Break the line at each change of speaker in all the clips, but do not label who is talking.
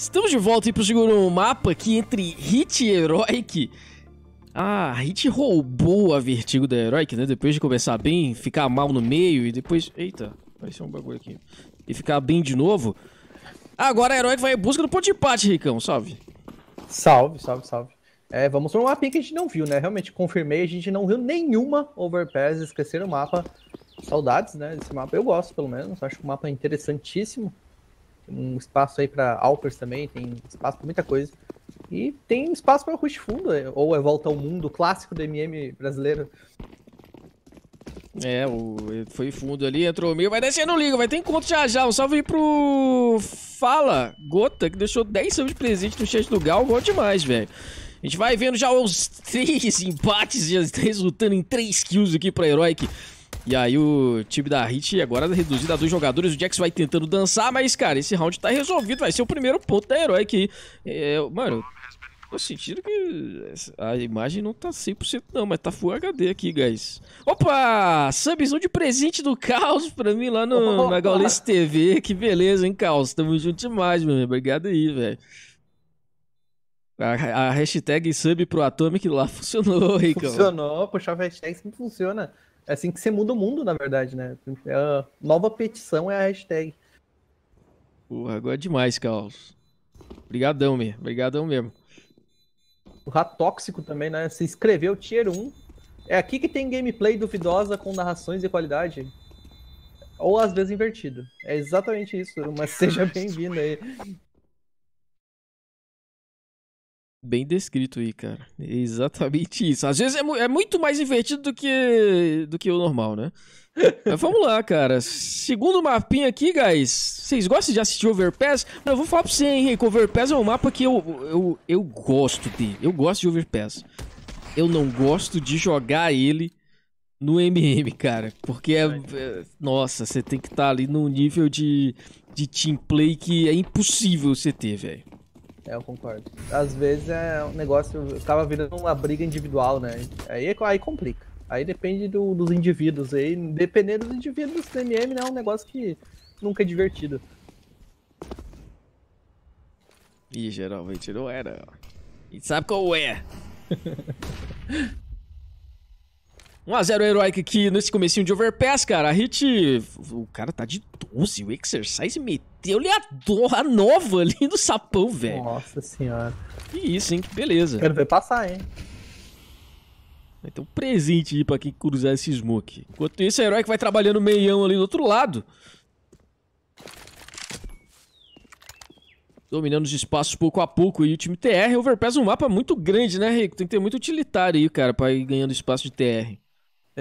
Estamos de volta aí pro segundo mapa, que entre Hit e Heroic... Ah, a Hit roubou a Vertigo da Heroic, né? Depois de começar bem, ficar mal no meio e depois... Eita, apareceu um bagulho aqui. E ficar bem de novo. Agora a Heroic vai em busca do ponto de empate, Ricão. Salve. Salve, salve, salve. É, vamos pro um mapinha que
a gente não viu, né? Realmente, confirmei, a gente não viu nenhuma overpass, esqueceram o mapa. Saudades, né, desse mapa. Eu gosto, pelo menos. Acho que o mapa é interessantíssimo um espaço aí para Alpers também, tem espaço para muita coisa. E tem espaço para o Rush Fundo, é, ou é Volta ao Mundo, clássico do MM brasileiro.
É, o, foi fundo ali, entrou o meio, vai descendo o liga, vai ter encontro já já. Um salve aí pro Fala Gota, que deixou 10 subs de presente no chat do Gal, bom demais, velho. A gente vai vendo já os três empates, já está resultando em três kills aqui pra Heroic. E aí o time da Hit agora reduzido a dois jogadores. O Jax vai tentando dançar, mas, cara, esse round tá resolvido. Vai ser o primeiro ponto da Herói que... É, mano, Tô sentindo que a imagem não tá 100% não, mas tá Full HD aqui, guys. Opa! Subzão de presente do Caos pra mim lá no, na Gaules TV. Que beleza, hein, Caos? Tamo junto demais, meu. Obrigado aí, velho. A, a hashtag sub pro Atomic lá funcionou, Ricão. Funcionou,
puxar a hashtag sempre funciona. É assim que você muda o mundo, na verdade,
né? É a nova petição é a hashtag. Porra, agora é demais, Carlos. Obrigadão, me. Obrigadão mesmo. O rato tóxico também,
né? Se inscreveu tier 1. É aqui que tem gameplay duvidosa com narrações e qualidade. Ou às vezes invertido. É exatamente isso. Mas seja bem-vindo aí.
Bem descrito aí, cara. É exatamente isso. Às vezes é, mu é, muito mais invertido do que, do que o normal, né? Mas vamos lá, cara. Segundo mapinha aqui, guys. Vocês gostam de assistir Overpass? Eu vou falar pra você, Henrique. Overpass é um mapa que eu, eu, eu gosto dele. Eu gosto de Overpass. Eu não gosto de jogar ele no MM, cara. Porque é. é nossa, você tem que estar tá ali num nível de, de team play que é impossível você ter, velho.
É, eu concordo. Às vezes é um negócio, acaba virando uma briga individual, né? Aí, é, aí complica. Aí depende do, dos indivíduos. Aí, dependendo dos indivíduos, o CMM né, é um negócio que nunca é divertido.
Ih, geralmente não era. E sabe qual é? 1x0 Heroic aqui nesse comecinho de Overpass, cara. A hit... O cara tá de 12. O Exercise meteu-lhe a, dorra a nova ali no sapão, velho. Nossa senhora. Que isso, hein? Que beleza. Quero ver passar, hein? Então, presente aí pra quem cruzar esse smoke. Enquanto isso, a é Heroic vai trabalhando meião ali do outro lado. dominando os espaços pouco a pouco. E o time TR, Overpass é um mapa muito grande, né, Rico? Tem que ter muito utilitário aí, cara, pra ir ganhando espaço de TR.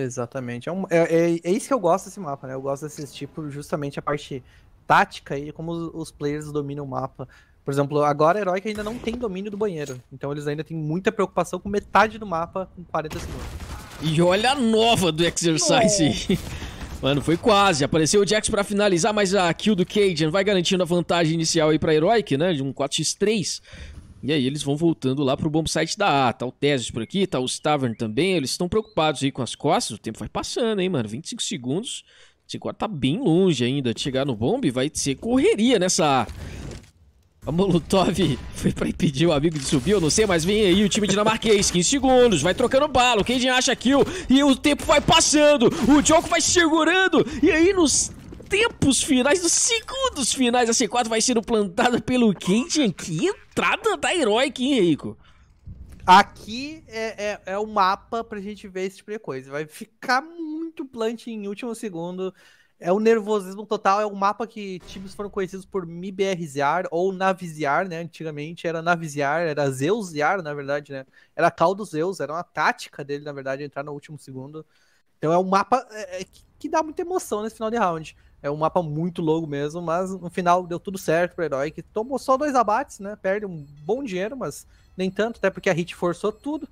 Exatamente. É, um, é, é, é, isso que eu gosto desse
mapa, né? Eu gosto desse tipo, justamente a parte tática e como os, os players dominam o mapa. Por exemplo, agora herói Heroic ainda não tem domínio do banheiro. Então eles ainda têm muita preocupação com metade do mapa com 40 segundos.
E olha a nova do Exercise. Mano, foi quase. Apareceu o Jax para finalizar, mas a kill do Cajun vai garantindo a vantagem inicial aí pra Heroic, né? De um 4x3. E aí eles vão voltando lá pro bombsite site da A. Tá o Tesis por aqui, tá o Stavern também. Eles estão preocupados aí com as costas. O tempo vai passando, hein, mano? 25 segundos. Esse quadro tá bem longe ainda de chegar no bombe. Vai ser correria nessa A. A Molotov foi pra impedir o amigo de subir, eu não sei, mas vem aí o time dinamarquês, 15 segundos, vai trocando bala, o Cajun acha kill e o tempo vai passando, o Joko vai segurando, e aí nos tempos finais, nos segundos finais, a C4 vai sendo plantada pelo Kate. Que entrada da Heroic, hein, Rico? Aqui
é, é, é, o mapa pra gente ver esse tipo de coisa. Vai ficar muito plant em último segundo. É o nervosismo total, é o mapa que times foram conhecidos por MIBRZR ou Navizar, né? Antigamente era Navizar, era Zeusiar, na verdade, né? Era Caldo Zeus, era uma tática dele, na verdade, entrar no último segundo. Então é um mapa é, é que, que dá muita emoção nesse final de round. É um mapa muito longo mesmo, mas no final deu tudo certo pro herói, que tomou só dois abates, né? Perde um bom dinheiro, mas nem tanto, até porque a Hit forçou tudo.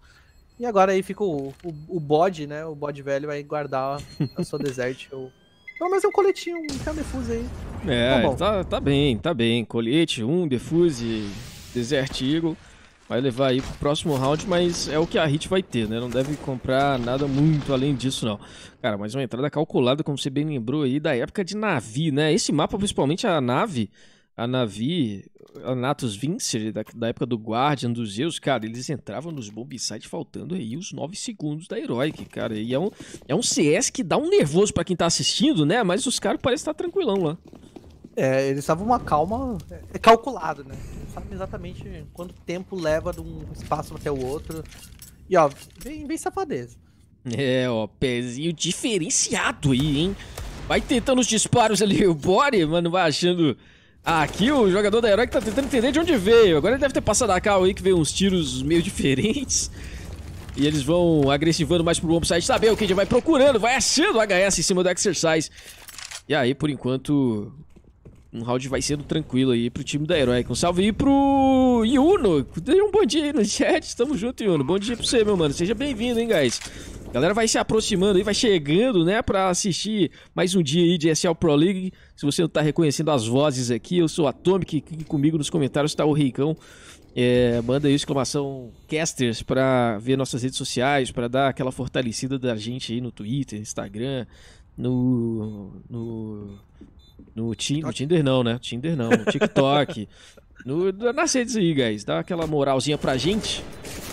E agora aí fica o, o, o bode, né? O bode velho vai guardar a, a sua desert. Ou... Pelo menos é um coletinho, um camefuse aí.
É, tá, tá, tá, bem, tá bem. Colete, um, defuse, desert eagle vai levar aí pro próximo round, mas é o que a Hit vai ter, né? Não deve comprar nada muito além disso, não. Cara, mas uma entrada calculada, como você bem lembrou aí, da época de Navi, né? Esse mapa, principalmente a nave, a Navi, a Natus Vincer, da, da época do Guardian, dos Zeus, cara, eles entravam nos bombsites faltando aí os 9 segundos da Heroic, cara. E é um, é um CS que dá um nervoso para quem tá assistindo, né? Mas os caras parecem estar tranquilão lá. É, eles estavam uma calma é, é calculado,
né? sabe exatamente quanto tempo leva de um espaço até o outro. E ó, bem, bem safadeza.
É, ó, pezinho diferenciado aí, hein? Vai tentando os disparos ali, o body mano, vai achando. Aqui o jogador da Herói que tá tentando entender de onde veio. Agora ele deve ter passado a cal aí que veio uns tiros meio diferentes. E eles vão agressivando mais pro site saber o que a gente vai procurando, vai achando o HS em cima do Exercise. E aí, por enquanto, um round vai sendo tranquilo aí pro time da Heroic. Um salve aí pro Yuno. Dei um bom dia aí no chat. Tamo junto, Yuno. Bom dia pra você, meu mano. Seja bem-vindo, hein, guys. A galera vai se aproximando aí, vai chegando, né, pra assistir mais um dia aí de SL Pro League. Se você não tá reconhecendo as vozes aqui, eu sou Atomic. Comigo nos comentários tá o Reicão. É, manda aí exclamação casters para ver nossas redes sociais, para dar aquela fortalecida da gente aí no Twitter, Instagram, no, no no, ti, no Tinder não, né? Tinder não, no TikTok. no, nas redes aí, guys. Dá aquela moralzinha pra gente.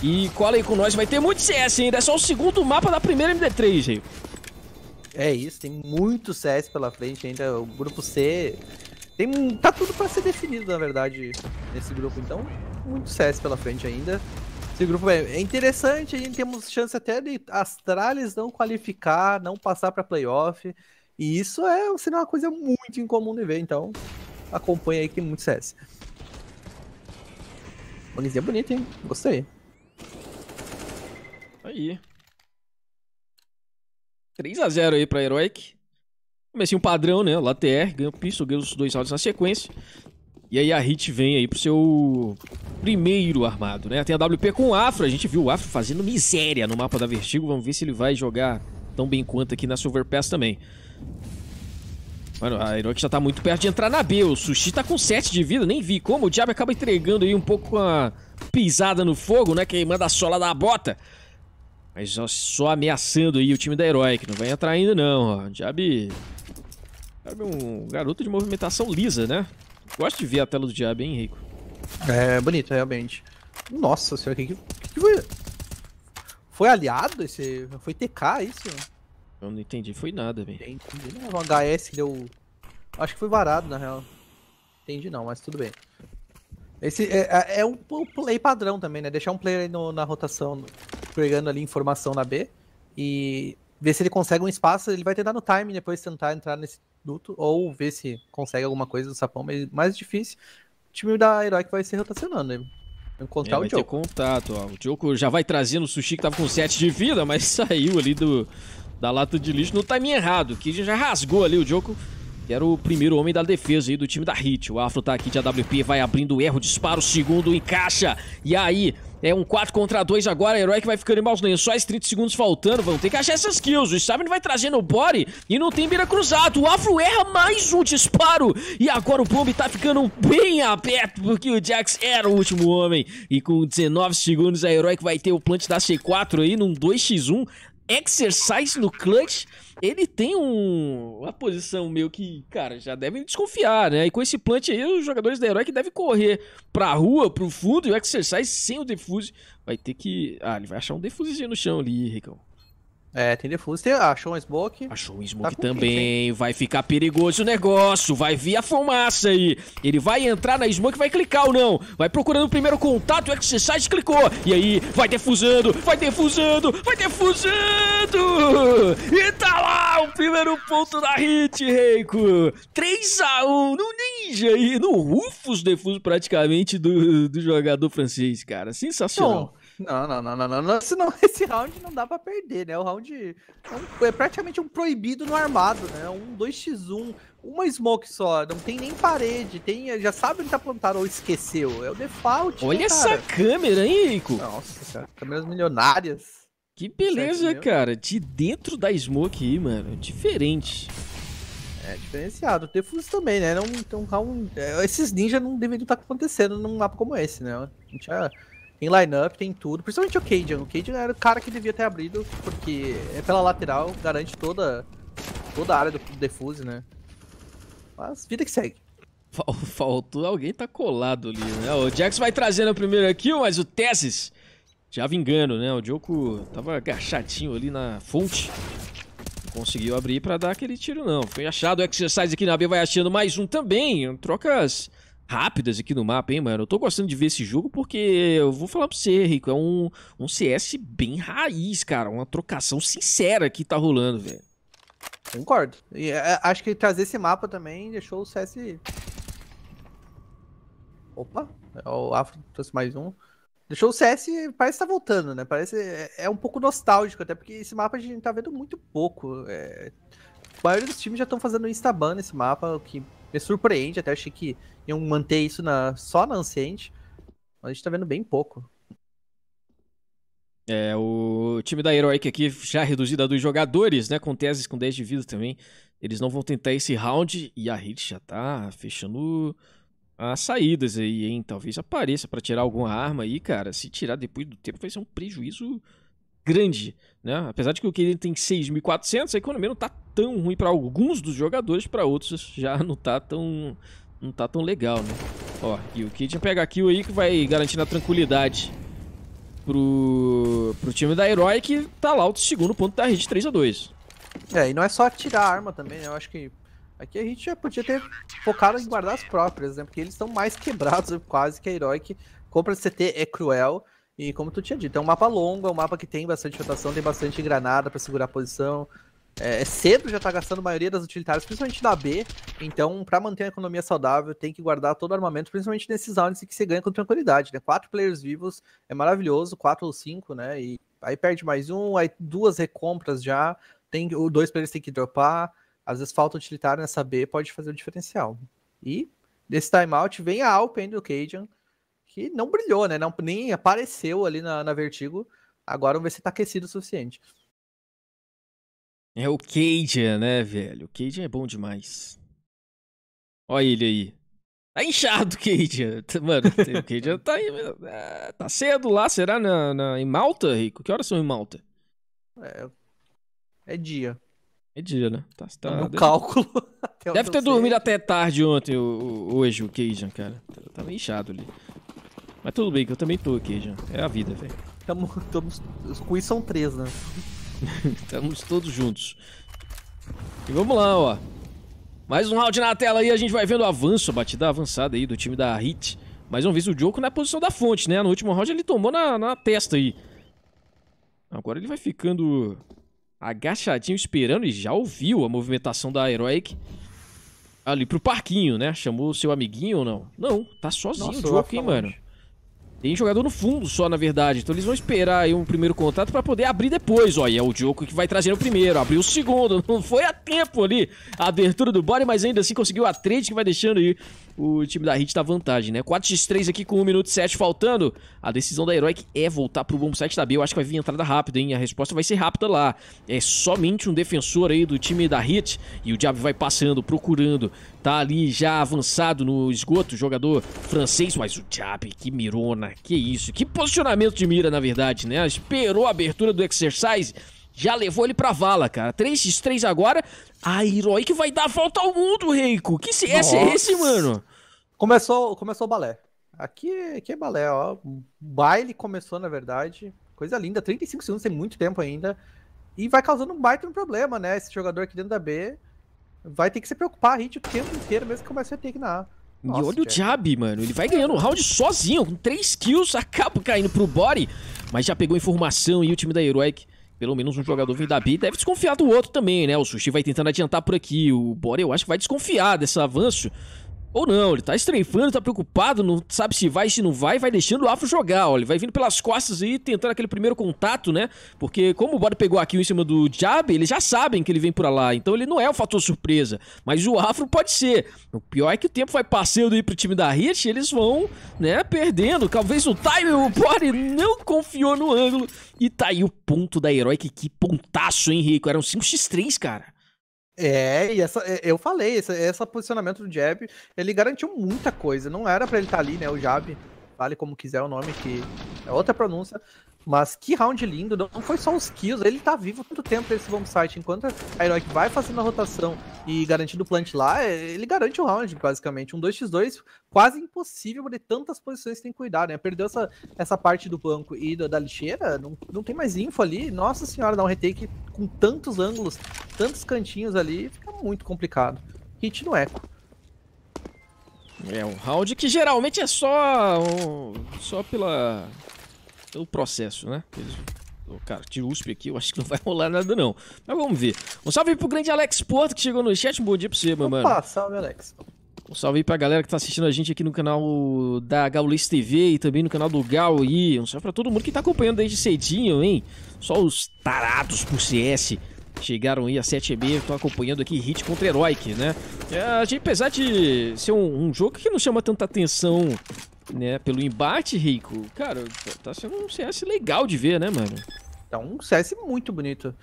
E cola aí com nós, vai ter muito CS ainda. É só o segundo mapa da primeira MD3, gente. É isso, tem muito
CS pela frente ainda. O grupo C. Tem, tá tudo pra ser definido, na verdade, nesse grupo. Então, muito CS pela frente ainda. Esse grupo é, é, interessante, a gente temos chance até de Astralis não qualificar, não passar para playoff. E isso é uma coisa muito incomum de ver, então acompanha aí que tem é muito CS.
Bonizinha bonita, hein? Gostei. Aí. 3x0 aí pra Heroic. Comecei um padrão, né? Lá TR, ganhou pistol, ganhou os dois rounds na sequência. E aí a Hit vem aí pro seu primeiro armado, né? Tem a WP com o Afro, a gente viu o Afro fazendo miséria no mapa da Vertigo. Vamos ver se ele vai jogar tão bem quanto aqui na Silver Pass também. Mano, a Hiroki já tá muito perto de entrar na B. O Sushi tá com 7 de vida, nem vi como. O Diabo acaba entregando aí um pouco a pisada no fogo, né? Queimando a sola da bota. Mas só ameaçando aí o time da Heroic. Não vai entrar ainda não, ó. Diabo... Diabo é um garoto de movimentação lisa, né? Gosto de ver a tela do Diabo, hein, Rico? É, bonito, realmente. Nossa senhora, que, que foi?
Foi aliado esse... Foi TK é isso? Eu não entendi, foi nada, velho. Entendi, não. O HS deu. Acho que foi varado, na real. Entendi não, mas tudo bem. Esse é, é, é um play padrão também, né? Deixar um player no, na rotação, pegando ali informação na B e ver se ele consegue um espaço. Ele vai tentar no time depois tentar entrar nesse duto ou ver se consegue alguma coisa do sapão, mas mais difícil. O time da Herói vai se rotacionando, né? Encontrar é, o Joko.
contato, ó. O Joko já vai trazendo o Sushi que tava com 7 de vida, mas saiu ali do, da lata de lixo no timing errado, que já rasgou ali o jogo que era o primeiro homem da defesa aí do time da Hit. O Afro tá aqui de AWP, vai abrindo o erro, disparo, segundo, encaixa. E aí, é um 4 contra 2 agora, herói que vai ficando em maus lençóis, 30 segundos faltando, vão ter que achar essas kills. O Stabin vai trazendo o body e não tem mira cruzado. O Afro erra mais um disparo e agora o bombe tá ficando bem aberto porque o Jax era o último homem. E com 19 segundos a herói que vai ter o plant da C4 aí num 2x1 Exercise no clutch, ele tem um, uma posição meio que, cara, já devem desconfiar, né? E com esse plant aí, os jogadores da Herói que devem correr pra rua, pro fundo, e o Exercise sem o defuse vai ter que... Ah, ele vai achar um defusezinho no chão ali, Ricão. É, tem defuso. Tem, achou ah, um smoke. Achou um tá smoke tá também. vai ficar perigoso o negócio. Vai vir a fumaça aí. Ele vai entrar na smoke, vai clicar ou não. Vai procurando o primeiro contato, o exercise clicou. E aí, vai defusando, vai defusando, vai defusando. E tá lá o primeiro ponto da hit, Reiko. 3x1 no Ninja e no Rufus defuso praticamente do, do jogador francês, cara. Sensacional. Não, não, não, não, não, Senão
esse round não dá pra perder, né? O round é, é praticamente um proibido no armado, né? Um 2x1, uma smoke só, não tem nem parede, tem, já sabe onde tá plantado ou
esqueceu. É o
default. Né, Olha essa
câmera, hein, Rico? Nossa, cara, câmeras milionárias. Que beleza, cara. De dentro da smoke aí, mano. Diferente.
É diferenciado. O Tefus também, né? Não, então, um, é, esses ninjas não deveriam estar tá acontecendo num mapa como esse, né? A gente já. Tem line-up, tem tudo. Principalmente o Cajun. O Cajun era o cara que devia ter abrido, porque é pela lateral, garante toda, toda a área do
defuse, né? Mas vida que segue. Faltou alguém tá colado ali, né? O Jax vai trazendo a primeira kill, mas o Tessis já vingando, né? O Joko tava agachadinho ali na fonte. Não conseguiu abrir pra dar aquele tiro, não. Foi achado o Exercise aqui na B, vai achando mais um também. Trocas rápidas aqui no mapa, hein, mano? Eu tô gostando de ver esse jogo porque eu vou falar pra você, Rico, é um, um CS bem raiz, cara. Uma trocação sincera que tá rolando, velho. Concordo. E, é, é
acho que trazer esse mapa também deixou o CS. Opa, é, o Afro trouxe mais um. Deixou o CS, parece estar tá voltando, né? Parece. É, é, um pouco nostálgico, até porque esse mapa a gente tá vendo muito pouco. É... A maioria dos times já estão fazendo instaban nesse mapa, o que me surpreende, até achei que iam manter isso na, só na Ancient, mas a gente tá vendo bem pouco.
É, o time da Heroic aqui já reduzido a jogadores, né? Com teses com 10 de vida também. Eles não vão tentar esse round e a Hit já tá fechando as saídas aí, hein? Talvez apareça para tirar alguma arma aí, cara. Se tirar depois do tempo vai ser um prejuízo grande, né? Apesar de que o Kaden tem 6.400, a economia não tá tão ruim para alguns dos jogadores, para outros já não tá tão não tá tão legal, né? Ó, e o Kid pega a kill aí que vai garantindo a tranquilidade pro, pro time da Herói que tá lá o segundo ponto da Hit 3x2.
É, e não é só tirar a arma também, né? Eu acho que aqui a gente já podia ter focado em guardar as próprias, né? Porque eles estão mais quebrados quase que a Herói que compra CT é cruel. E como tu tinha dito, é um mapa longo, é um mapa que tem bastante rotação, tem bastante granada para segurar a posição, é, é, cedo já tá gastando a maioria das utilitárias, principalmente da B. Então, para manter a economia saudável, tem que guardar todo o armamento, principalmente nesses rounds que você ganha com tranquilidade, né? Quatro players vivos é maravilhoso, quatro ou cinco, né? E aí perde mais um, aí duas recompras já, tem dois players tem que dropar, às vezes falta utilitário nessa B, pode fazer o diferencial. E desse timeout vem a Alpen do Cajun, que não brilhou, né? Não, nem apareceu ali na, na Vertigo. Agora vamos ver se está aquecido o suficiente.
É o Cajun, né, velho? O Cajun é bom demais. Olha ele aí. Tá inchado o Cajun. Mano, o Cajun tá aí. Ah, tá cedo lá, será? Na, na, em Malta, Rico? Que horas são em Malta? É, é dia. É dia, né? Tá, é tá, no deve... cálculo. deve ter dormido até tarde ontem, o, o, hoje, o Cajun, cara. Tá, tá meio inchado ali. Mas tudo bem, que eu também tô, Cajun. É a vida, velho. Estamos. Os quiz são três, né? Estamos todos juntos. E vamos lá, ó. Mais um round na tela aí, a gente vai vendo o avanço, a batida avançada aí do time da Hit. Mais uma vez o Joko na posição da fonte, né? No último round ele tomou na, na testa aí. Agora ele vai ficando agachadinho esperando e já ouviu a movimentação da Heroic ali pro parquinho, né? Chamou seu amiguinho ou não? Não, tá sozinho Nossa, o Joko, hein, mano. Tem jogador no fundo só, na verdade. Então eles vão esperar aí um primeiro contato para poder abrir depois. Olha, é o Diogo que vai trazer o primeiro. Abriu o segundo. Não foi a tempo ali a abertura do body, mas ainda assim conseguiu a trade que vai deixando aí o time da Hit tá vantagem, né? 4x3 aqui com 1 minuto e 7 faltando. A decisão da Heroic é voltar pro bom site da B. Eu acho que vai vir entrada rápida, hein? A resposta vai ser rápida lá. É somente um defensor aí do time da Hit. E o Diabo vai passando, procurando. Tá ali já avançado no esgoto, jogador francês. Mas o Diabo, que mirona, que isso. Que posicionamento de mira, na verdade, né? Esperou a abertura do exercise já levou ele pra vala, cara. 3x3 agora. A Heroic vai dar a volta ao mundo, Reiko. Que CS é esse, mano? Começou, começou o balé.
Aqui, aqui é balé, ó. O baile começou, na verdade. Coisa linda. 35 segundos, tem muito tempo ainda. E vai causando um baita no problema, né? Esse jogador aqui dentro da B
vai ter que se preocupar a hit o tempo inteiro, mesmo que comece a ter que na A. Nossa, e olha o Jab, mano. Ele vai ganhando o round sozinho, com 3 kills, acaba caindo pro body. Mas já pegou informação e o time da Heroic pelo menos um jogador vem da B, deve desconfiar do outro também, né? O Sushi vai tentando adiantar por aqui. O Bora, eu acho que vai desconfiar desse avanço ou não, ele tá estreifando, tá preocupado, não sabe se vai, se não vai, vai deixando o Afro jogar, ó. Ele vai vindo pelas costas e tentando aquele primeiro contato, né? Porque como o Body pegou aqui em cima do Jab, eles já sabem que ele vem por lá. Então ele não é o fator surpresa. Mas o Afro pode ser. O pior é que o tempo vai passando aí pro time da Hit, eles vão, né, perdendo. Talvez o time, o Body não confiou no ângulo. E tá aí o ponto da Heroic. Que pontaço, hein, Rico? Eram 5x3, cara.
É, e essa, é, eu falei, esse, posicionamento do Jab, ele garantiu muita coisa. Não era para ele estar tá ali, né? O Jab, vale como quiser o nome, que é outra pronúncia. Mas que round lindo, não foi só os kills, ele tá vivo tanto tempo esse bomb site. Enquanto a Heroic vai fazendo a rotação e garantindo o plant lá, é, ele garante o round, basicamente. Um 2x2 quase impossível de tantas posições que tem que cuidar, né? Perdeu essa, essa parte do banco e da, da lixeira, não, não tem mais info ali. Nossa senhora, dá um retake com tantos ângulos, tantos cantinhos ali, fica muito complicado.
Hit no eco. É um round que geralmente é só, um, só pela é o processo, né? Eles, cara, tiro USP aqui, eu acho que não vai rolar nada não. Mas vamos ver. Um salve aí pro grande Alex Porto que chegou no chat. Um bom dia pra você, meu Opa, mano.
salve, Alex.
Um salve aí pra galera que tá assistindo a gente aqui no canal da Gaulês TV e também no canal do Gal aí. Um salve pra todo mundo que tá acompanhando desde cedinho, hein? Só os tarados por CS chegaram aí a 7h30, estão acompanhando aqui Hit contra Heroic, né? É, a gente, apesar de ser um, um, jogo que não chama tanta atenção né, pelo embate, Rico, cara, tá sendo um CS legal de ver, né, mano? Tá um
CS muito bonito.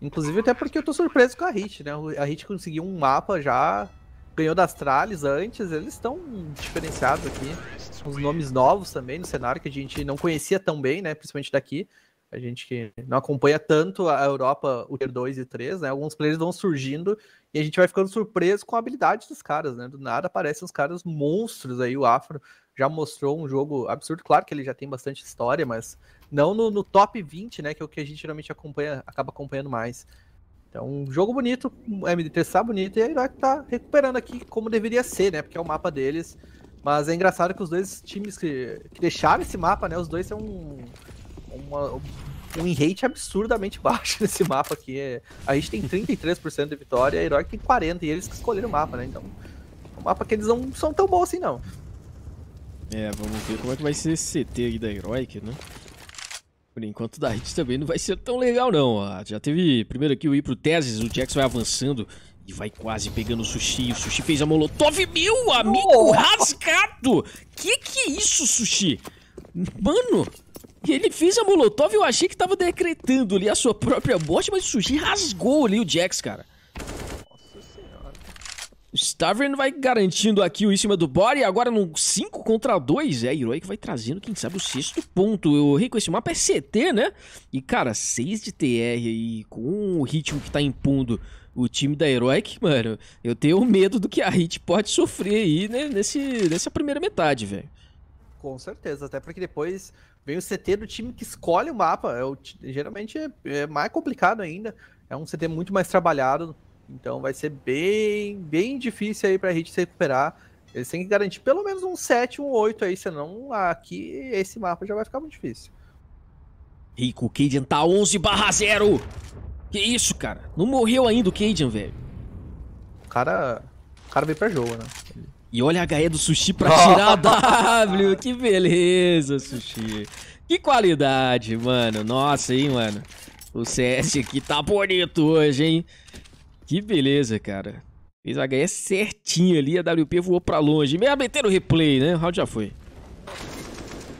Inclusive até porque eu tô surpreso com a Hit, né? A Hit conseguiu um mapa já, ganhou das Trales antes, eles estão diferenciados aqui. Uns nomes novos também no cenário que a gente não conhecia tão bem, né, principalmente daqui a gente que não acompanha tanto a Europa, o Tier 2 e 3, né? Alguns players vão surgindo e a gente vai ficando surpreso com a habilidade dos caras, né? Do nada aparecem uns caras monstros aí. O Afro já mostrou um jogo absurdo. Claro que ele já tem bastante história, mas não no, no top 20, né? Que é o que a gente geralmente acompanha, acaba acompanhando mais. Então, um jogo bonito, o MD3 está bonito e a Heroic tá recuperando aqui como deveria ser, né? Porque é o mapa deles. Mas é engraçado que os dois times que, que deixaram esse mapa, né? Os dois são uma, um rate absurdamente baixo nesse mapa aqui. É, a gente tem 33% de vitória, a Heroic tem 40%, e eles que escolheram o mapa, né? Então,
é um mapa que eles não são tão bons assim, não. É, vamos ver como é que vai ser esse CT aí da Heroic, né? Por enquanto, da Hit também não vai ser tão legal, não. Ah, já teve primeiro aqui o ir pro Teses, o Jax vai avançando e vai quase pegando o Sushi. O Sushi fez a Molotov mil, amigo oh. rasgado! Que que é isso, Sushi? Mano, e ele fez a molotov e eu achei que tava decretando ali a sua própria morte, mas o Sushi rasgou ali o Jax, cara. Nossa senhora. Stavern vai garantindo aqui o em cima do body, agora no 5 contra 2, é, a Heroic vai trazendo, quem sabe, o sexto ponto. Eu rico, esse mapa é CT, né? E, cara, 6 de TR aí, com o ritmo que tá impondo o time da Heroic, mano, eu tenho medo do que a Hit pode sofrer aí né, nesse, nessa primeira metade, velho.
Com certeza, até porque depois Vem o CT do time que escolhe o mapa. É o, geralmente é, é, mais complicado ainda. É um CT muito mais trabalhado. Então vai ser bem, bem difícil aí pra gente se recuperar. Eles têm que garantir pelo menos um 7, um 8 aí, senão
aqui esse mapa já vai ficar muito difícil. Rico, o Cadian tá 11 barra 0! Que isso, cara? Não morreu ainda o Cadian, velho. O cara. O cara veio pra jogo, né? Ele e olha a HE do Sushi pra tirar a W. Que beleza, Sushi. Que qualidade, mano. Nossa, hein, mano. O CS aqui tá bonito hoje, hein. Que beleza, cara. Fez a HE certinho ali. A WP voou pra longe. Meia meter o replay, né? O round já foi.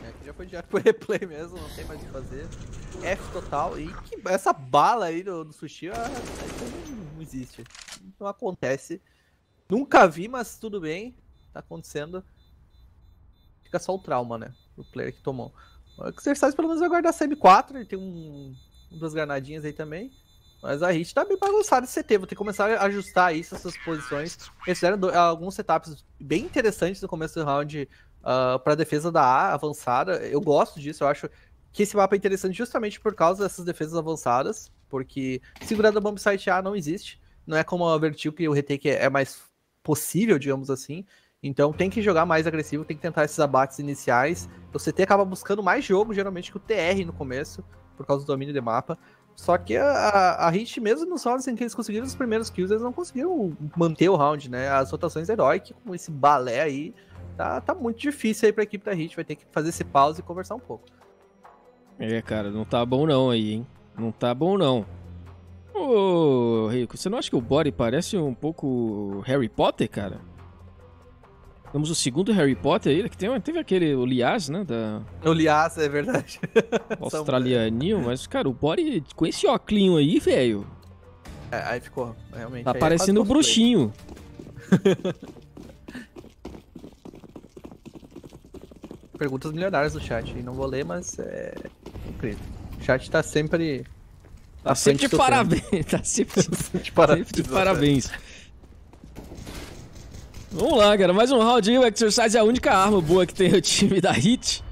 É, já foi já foi replay mesmo. Não tem mais o que fazer.
F total. E
que, essa bala aí do, do Sushi, a, ah, não existe. Não acontece. Nunca vi, mas tudo bem. Tá acontecendo. Fica só o trauma, né? O player que tomou. O Exercise pelo menos vai guardar CM4. Ele tem um, duas granadinhas aí também. Mas a hit tá bem bagunçada de CT. Vou ter que começar a ajustar isso, essas posições. Eles fizeram do, alguns setups bem interessantes no começo do round uh, pra defesa da A avançada. Eu gosto disso, eu acho que esse mapa é interessante justamente por causa dessas defesas avançadas. Porque segurando a bomba site A não existe. Não é como a Vertigo que o retake é mais possível, digamos assim. Então tem que jogar mais agressivo, tem que tentar esses abates iniciais. O CT acaba buscando mais jogo, geralmente, que o TR no começo, por causa do domínio de mapa. Só que a, a Hit, mesmo nos rounds em assim, que eles conseguiram os primeiros kills, eles não conseguiram manter o round, né? As rotações heróicas, com esse balé aí, tá, tá muito difícil aí pra equipe da Hit. Vai ter que fazer esse pause e conversar um pouco.
É, cara, não tá bom não aí, hein? Não tá bom não. Ô, Rico, você não acha que o Body parece um pouco Harry Potter, cara? Temos o segundo Harry Potter aí, que tem, teve aquele Olias, né? Da... Olias, é verdade. Australianinho, mas, cara, o Body com esse óculos aí, velho. É, aí ficou, realmente. Tá é parecendo o bruxinho.
Perguntas milionárias do chat, não vou ler, mas é O chat tá sempre
Tá sempre de parabéns. Tá sempre, de parabéns. Sempre de parabéns. Vamos lá, cara. Mais um round aí. O Exercise é a única arma boa que tem o time da Hit.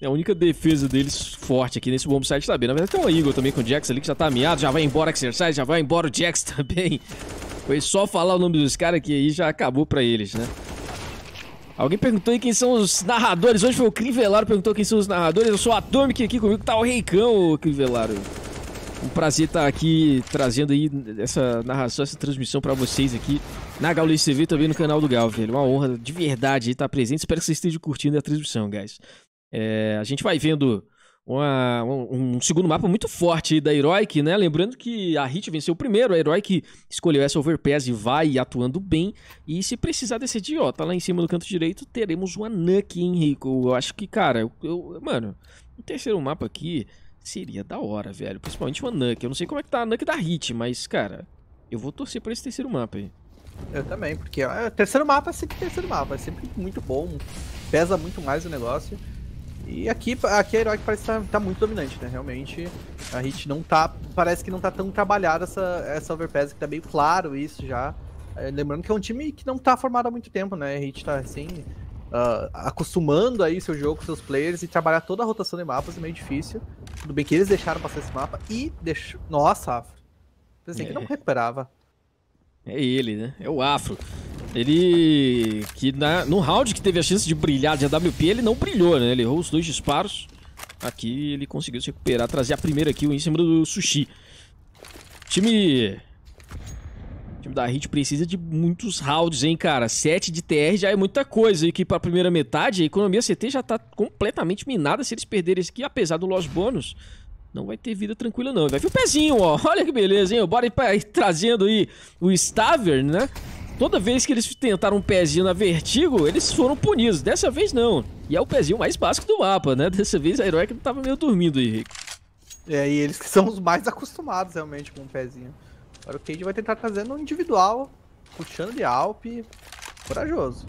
É a única defesa deles forte aqui nesse bomb site tá Na verdade tem um Eagle também com o Jax ali que já tá ameado. Já vai embora o Exercise, já vai embora o Jax também. Foi só falar o nome dos caras que aí já acabou pra eles, né? Alguém perguntou aí quem são os narradores. Hoje foi o Crivelaro perguntou quem são os narradores. Eu sou o Atomic aqui comigo tá o Reicão, o Crivelaro. Um prazer estar tá aqui trazendo aí essa narração, essa transmissão para vocês aqui na Gaulês TV também no canal do Gal, velho. Uma honra de verdade estar tá presente. Espero que vocês estejam curtindo a transmissão, guys. É, a gente vai vendo uma, um, um segundo mapa muito forte da Heroic, né? Lembrando que a Hit venceu o primeiro, a Heroic escolheu essa Overpass e vai atuando bem. E se precisar decidir, ó, tá lá em cima do canto direito, teremos uma Nuke, hein, Rico? Eu acho que, cara, eu, eu mano, o um terceiro mapa aqui seria da hora, velho. Principalmente uma Nuke. Eu não sei como é que tá a Nuke da Hit, mas, cara, eu vou torcer pra esse terceiro mapa aí. Eu também, porque é o terceiro mapa é sempre terceiro mapa, é sempre muito bom,
pesa muito mais o negócio. E aqui, aqui a Heroic parece estar tá, tá muito dominante, né? Realmente, a Hit não tá. Parece que não tá tão trabalhada essa, essa Overpass, que tá meio claro isso já. É, lembrando que é um time que não tá formado há muito tempo, né? A Hit tá assim. Uh, acostumando aí seu jogo com seus players e trabalhar toda a rotação de mapas é meio difícil. Tudo bem que eles deixaram passar esse mapa e deixou. Nossa, Afro. Pensei é. que não é. recuperava.
É ele, né? É o Afro. Ele. que na, no round que teve a chance de brilhar de AWP, ele não brilhou, né? Ele errou os dois disparos. Aqui ele conseguiu se recuperar, trazer a primeira kill em cima do Sushi. Time. O time da Hit precisa de muitos rounds, hein, cara? 7 de TR já é muita coisa. E que pra primeira metade, a economia CT já tá completamente minada se eles perderem esse aqui, apesar do loss Bônus. Não vai ter vida tranquila, não. Vai vir o pezinho, ó. Olha que beleza, hein? Bora ir pra, ir trazendo aí o Staver, né? Toda vez que eles tentaram um pezinho na Vertigo, eles foram punidos. Dessa vez não. E é o pezinho mais básico do mapa, né? Dessa vez a Heroic tava meio dormindo aí, É, e eles que são os
mais acostumados realmente com o pezinho. Agora o Cade vai tentar trazer no individual, puxando de Alp, corajoso.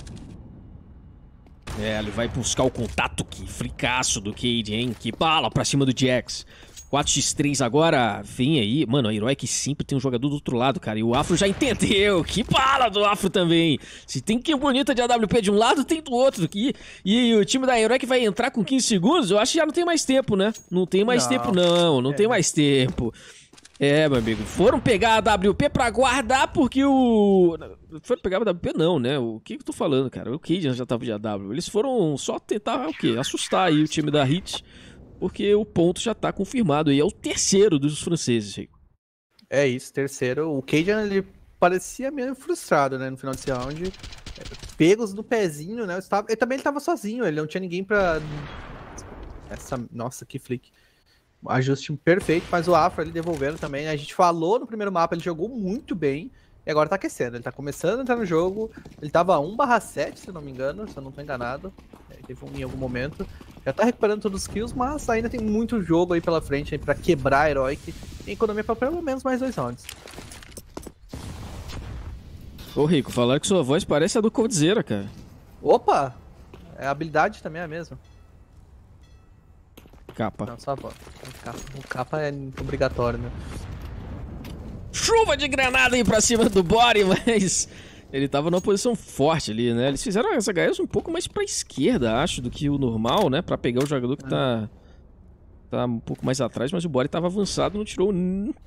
É, ele vai buscar o contato, que fricaço do Cade, hein? Que bala pra cima do Jax. 4x3 agora, vem aí. Mano, a Heroic sempre tem um jogador do outro lado, cara. E o Afro já entendeu. Que bala do Afro também. Se tem que bonita de AWP de um lado, tem do outro. E, e o time da Heroic vai entrar com 15 segundos? Eu acho que já não tem mais tempo, né? Não tem mais não. tempo, não. Não é. tem mais tempo. É, meu amigo. Foram pegar a WP pra guardar porque o. Foram pegar a WP, não, né? O que, que eu tô falando, cara? O Cajun já tava de AW. Eles foram só tentar o quê? Assustar aí o time da Hit porque o ponto já está confirmado. E é o terceiro dos franceses, Rico. É isso, terceiro. O Cajun, ele
parecia meio frustrado, né, no final desse round. Pegos no pezinho, né? Estava... Ele também estava sozinho, ele não tinha ninguém para Essa... Nossa, que flick. ajuste perfeito, mas o Afro ele devolvendo também. A gente falou no primeiro mapa, ele jogou muito bem. E agora tá aquecendo, ele tá começando a entrar no jogo. Ele tava 1 barra 7, se não me engano, se eu não tô enganado. É, ele teve um em algum momento. Já tá recuperando todos os kills, mas ainda tem muito jogo aí pela frente aí pra quebrar a Heroic. E economia pra pelo menos mais dois rounds.
Ô Rico, falar que sua voz parece a do Coldzera, cara.
Opa! É, a habilidade também é a mesma. Capa. Não, só a voz. O capa,
o capa é obrigatório, né? chuva de granada aí pra cima do Bore, mas ele tava numa posição forte ali, né? Eles fizeram essa HS um pouco mais pra esquerda, acho, do que o normal, né? Pra pegar o jogador que é. tá, tá um pouco mais atrás, mas o Bore tava avançado, não tirou...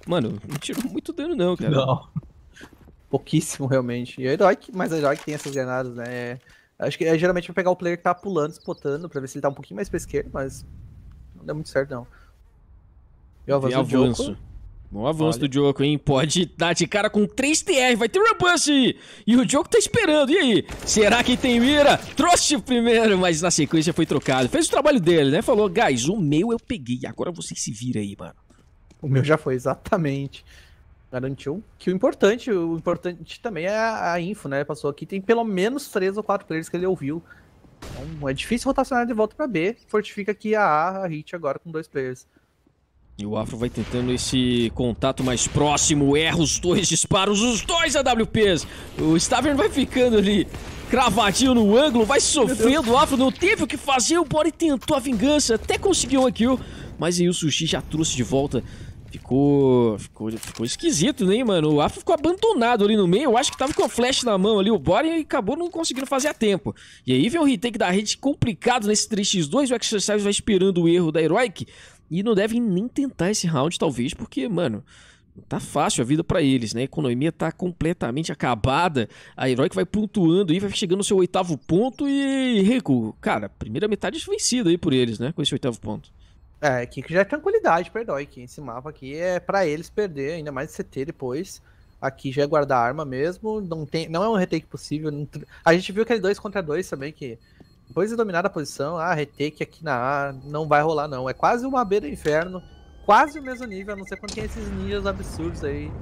Mano, não tirou muito dano não, cara. Não,
pouquíssimo realmente. E aí, mas a que tem essas granadas, né? É, acho que é geralmente pra pegar o player que tá pulando, spotando, pra ver se ele tá um pouquinho mais pra esquerda, mas não deu muito certo não.
Eu avanço. avanço. Bom avanço Olha. do Diogo, hein? Pode dar de cara com 3 TR, vai ter aí! E o Diogo tá esperando, e aí? Será que tem mira? Trouxe primeiro, mas na sequência foi trocado. Fez o trabalho dele, né? Falou, guys, o meu eu peguei, agora vocês se viram aí, mano. O meu já foi, exatamente. Garantiu que o importante, o
importante também é a info, né? Passou aqui, tem pelo menos 3 ou 4 players que ele ouviu. Então, é difícil rotacionar de volta pra B, fortifica aqui a A, a Hit agora com dois players.
E o Afro vai tentando esse contato mais próximo, erra os dois disparos, os dois AWPs. O Stavern vai ficando ali cravadinho no ângulo, vai sofrendo. O Afro não teve o que fazer, o Bori tentou a vingança, até conseguiu um kill. Mas aí o Sushi já trouxe de volta. Ficou, ficou, ficou esquisito, né, mano? O Afro ficou abandonado ali no meio. Eu acho que tava com a flash na mão ali, o Bore e acabou não conseguindo fazer a tempo. E aí vem o retake da rede complicado nesse 3x2. O Exercise vai esperando o erro da Heroic. E não devem nem tentar esse round, talvez, porque, mano, tá fácil a vida para eles, né? A economia tá completamente acabada. A Heroic vai pontuando aí, vai chegando no seu oitavo ponto e, Rico, cara, primeira metade vencida aí por eles, né? Com esse oitavo ponto.
É, aqui que já é tranquilidade pra Heroic. Esse mapa aqui é para eles perder, ainda mais CT depois. Aqui já é guardar arma mesmo, não, tem, não é um retake possível. Não... A gente viu aquele 2 contra 2 também, que depois de é, dominar a posição, ah, retake aqui na A não vai rolar não. É quase uma B do inferno, quase o mesmo nível, a não ser quando tem esses ninjas absurdos aí,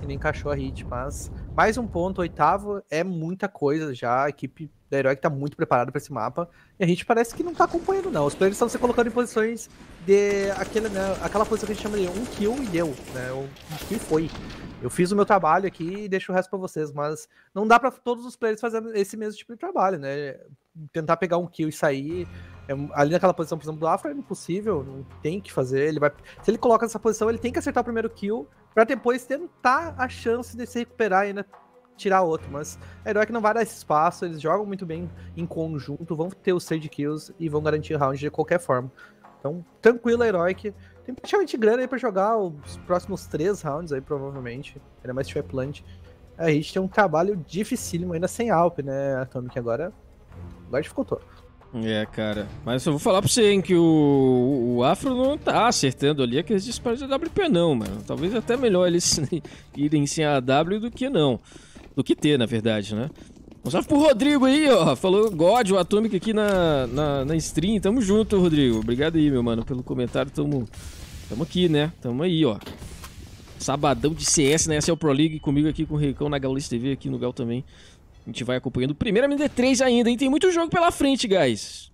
que nem cachorro hit, mas... Mais um ponto, oitavo, é muita coisa já, a equipe da Heroic tá muito preparada para esse mapa, e a gente parece que não tá acompanhando não. Os players estão se colocando em posições de... Aquele, né, aquela posição que a gente chama de um kill e deu, né, um kill foi. Eu fiz o meu trabalho aqui e deixo o resto para vocês, mas não dá para todos os players fazerem esse mesmo tipo de trabalho, né? tentar pegar um kill e sair. É, ali naquela posição, por exemplo, do Afro é impossível, não tem que fazer. Ele vai, se ele coloca nessa posição, ele tem que acertar o primeiro kill para depois tentar a chance de se recuperar e ainda tirar outro. Mas a Heroic é não vai dar esse espaço, eles jogam muito bem em conjunto, vão ter os side kills e vão garantir o round de qualquer forma. Então, tranquilo a Heroic. Tem praticamente grana aí pra jogar os próximos três rounds aí, provavelmente. Ainda mais se tiver plant. A gente tem um trabalho dificílimo ainda sem Alp, né, Atomic? Agora Lá dificultou.
É, cara. Mas eu vou falar pra você, hein, que o, o Afro não tá acertando ali aqueles disparos de AWP, não, mano. Talvez até melhor eles irem sem a W do que não. Do que ter, na verdade, né? Um salve pro Rodrigo aí, ó. Falou God, o Atomic aqui na, na, na stream. Tamo junto, Rodrigo. Obrigado aí, meu mano, pelo comentário. Tamo, tamo aqui, né? Tamo aí, ó. Sabadão de CS, né? Essa é o Pro League comigo aqui com o Reicão na Gaulis TV, aqui no Gal também. A gente vai acompanhando. Primeira MD3 ainda, hein? Tem muito jogo pela frente, guys.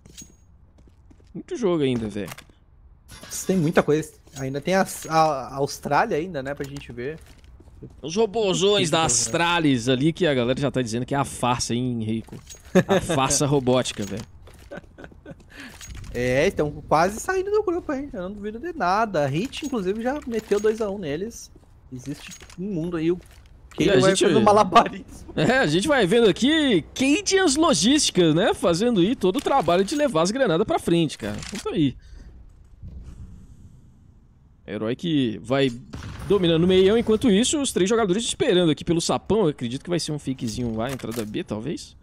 Muito jogo ainda, velho.
Tem muita coisa. Ainda tem a, a, a, Austrália ainda, né? Pra gente ver. Os robozões da né?
Astralis ali que a galera já tá dizendo que é a farsa, hein, Henrico? A farsa robótica, velho.
É, estão quase saindo do grupo, hein? Eu não duvido de nada. A Hit, inclusive, já meteu 2x1 um neles. Existe um mundo aí. O
e a gente vai malabarismo. É, a gente vai vendo aqui Cadians Logísticas, né? Fazendo aí todo o trabalho de levar as granadas pra frente, cara. Então tá aí. Herói que vai dominando o meião. Enquanto isso, os três jogadores esperando aqui pelo sapão. Eu acredito que vai ser um fakezinho lá, entrada B, talvez.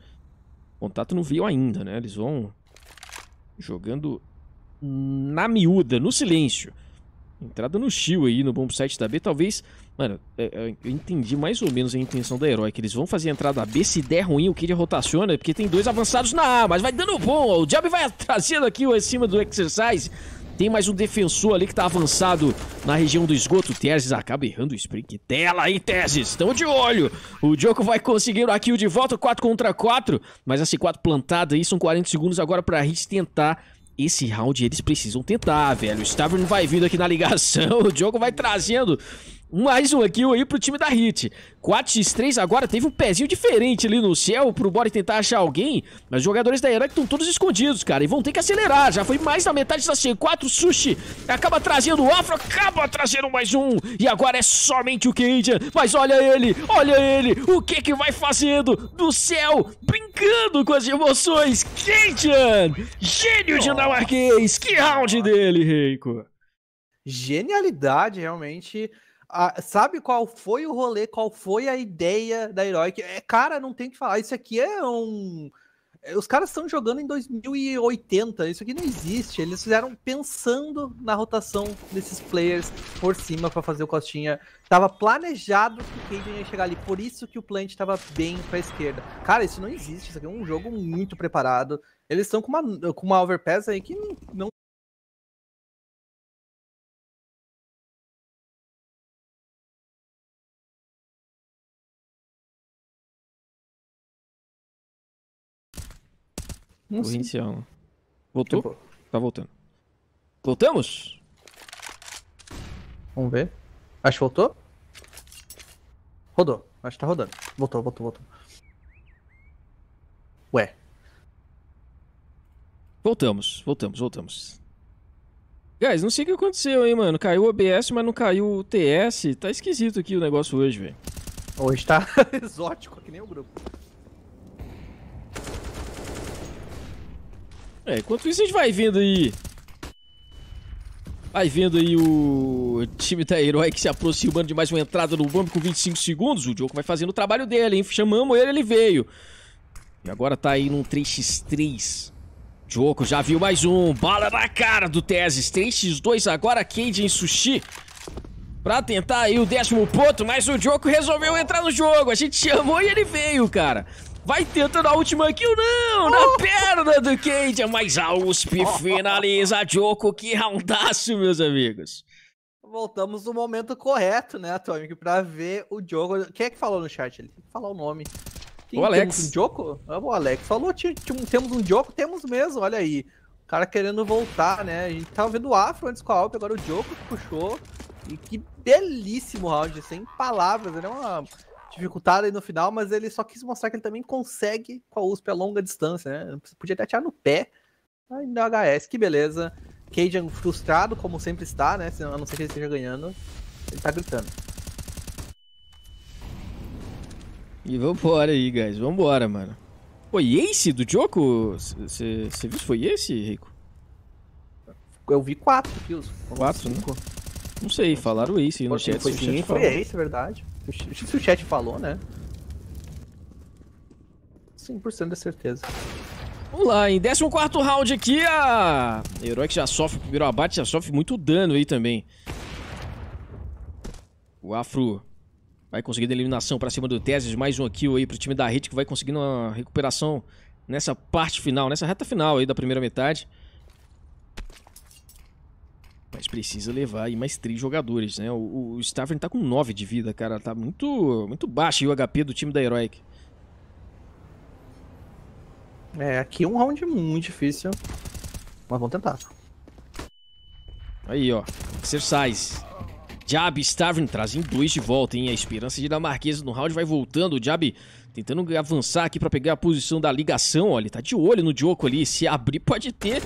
O contato não veio ainda, né? Eles vão jogando na miúda, no silêncio. Entrada no shield aí, no bomb site da B, talvez... Mano, é, é, eu entendi mais ou menos a intenção da herói, que eles vão fazer a entrada B, se der ruim o Kid rotaciona, porque tem dois avançados na A, mas vai dando bom, o Jab vai trazendo aqui o em cima do Exercise, tem mais um defensor ali que tá avançado na região do esgoto. Teses acaba errando o Sprint tela aí, Teses. Estão de olho. O Joko vai conseguir a kill de volta. 4 contra 4. Mas a C4 plantada aí. São 40 segundos agora pra gente tentar esse round eles precisam tentar, velho. O Stavron vai vindo aqui na ligação, o jogo vai trazendo mais um kill aí pro time da Hit. 4x3 agora, teve um pezinho diferente ali no céu pro Bora tentar achar alguém. Mas os jogadores da Herank estão todos escondidos, cara. E vão ter que acelerar. Já foi mais da metade da C4. Sushi acaba trazendo o Afro, acaba trazendo mais um. E agora é somente o Kendian. Mas olha ele, olha ele. O que que vai fazendo do céu? Brincando com as emoções. Kendian, gênio dinamarquês. Que round dele, Reiko.
Genialidade, realmente a, sabe qual foi o rolê, qual foi a ideia da Heroic. É, cara, não tem que falar. Isso aqui é um. É, os caras estão jogando em 2080, isso aqui não existe. Eles fizeram pensando na rotação desses players por cima para fazer o Costinha. Tava planejado que o Caden ia chegar ali, por isso que o plant estava bem para esquerda. Cara, isso não existe, isso aqui é um jogo muito preparado. Eles estão com
uma, com uma overpass aí que não Não Voltou? Tá voltando. Voltamos?
Vamos ver. Acho que voltou. Rodou. Acho que tá rodando.
Voltou, voltou, voltou. Ué. Voltamos, voltamos, voltamos. Guys, não sei o que aconteceu, hein, mano. Caiu o OBS, mas não caiu o TS. Tá esquisito aqui o negócio hoje, velho. Hoje tá
exótico, que nem o grupo.
É, enquanto isso a gente vai vendo aí... Vai vendo aí o time da Herói que se aproximando de mais uma entrada no banco com 25 segundos. O Diogo vai fazendo o trabalho dele, hein? Chamamos ele, ele veio. E agora tá aí num 3x3. Joko já viu mais um. Bala na cara do Teses. 3x2 agora, Cade em Sushi. Pra tentar aí o décimo ponto, mas o Joko resolveu entrar no jogo. A gente chamou e ele veio, cara vai tentando a última kill, não! Na oh. perna do Cage, é mas a USP finaliza Joko, que roundaço, meus amigos!
Voltamos no momento correto, né, Atomic, pra ver o Joko. Quem é que falou no chat? Ele tem que falar o nome.
Quem, o Alex. Temos um
Joko? Ah, o Alex falou, temos um Joko? Temos mesmo, olha aí. O cara querendo voltar, né? A gente tava tá vendo o Afro antes com a Alp, agora o Joko puxou. E que belíssimo round, sem palavras, é Uma dificultada aí no final, mas ele só quis mostrar que ele também consegue com a USP a longa distância, né? Podia até atirar no pé, aí deu HS, que beleza. Cajun frustrado, como sempre está, né? A não ser que ele esteja ganhando, ele tá gritando.
E vambora aí, guys, vambora, mano. Foi esse do Joko? Você viu se foi esse, Rico? Eu vi quatro kills. Quatro, cinco. Né? Não sei, falaram esse no chat. Foi, sim, foi esse, é verdade. Se
o chat falou, né?
100% de certeza. Vamos lá, em 14 round aqui, a Herói que já sofre o primeiro abate, já sofre muito dano aí também. O Afro vai conseguindo eliminação para cima do Teses, mais um kill aí pro time da Hit que vai conseguindo uma recuperação nessa parte final, nessa reta final aí da primeira metade. Mas precisa levar aí mais três jogadores, né? O, o Stafford tá com nove de vida, cara. Tá muito, muito baixo e o HP do time da Heroic.
É, aqui é um round muito difícil. Mas vamos tentar.
Aí, ó. Exercise. Jab, Starvin trazem dois de volta, hein? A esperança de dinamarquesa no round vai voltando. O Jab tentando avançar aqui para pegar a posição da ligação. Olha, ele tá de olho no Dioco ali. Se abrir, pode ter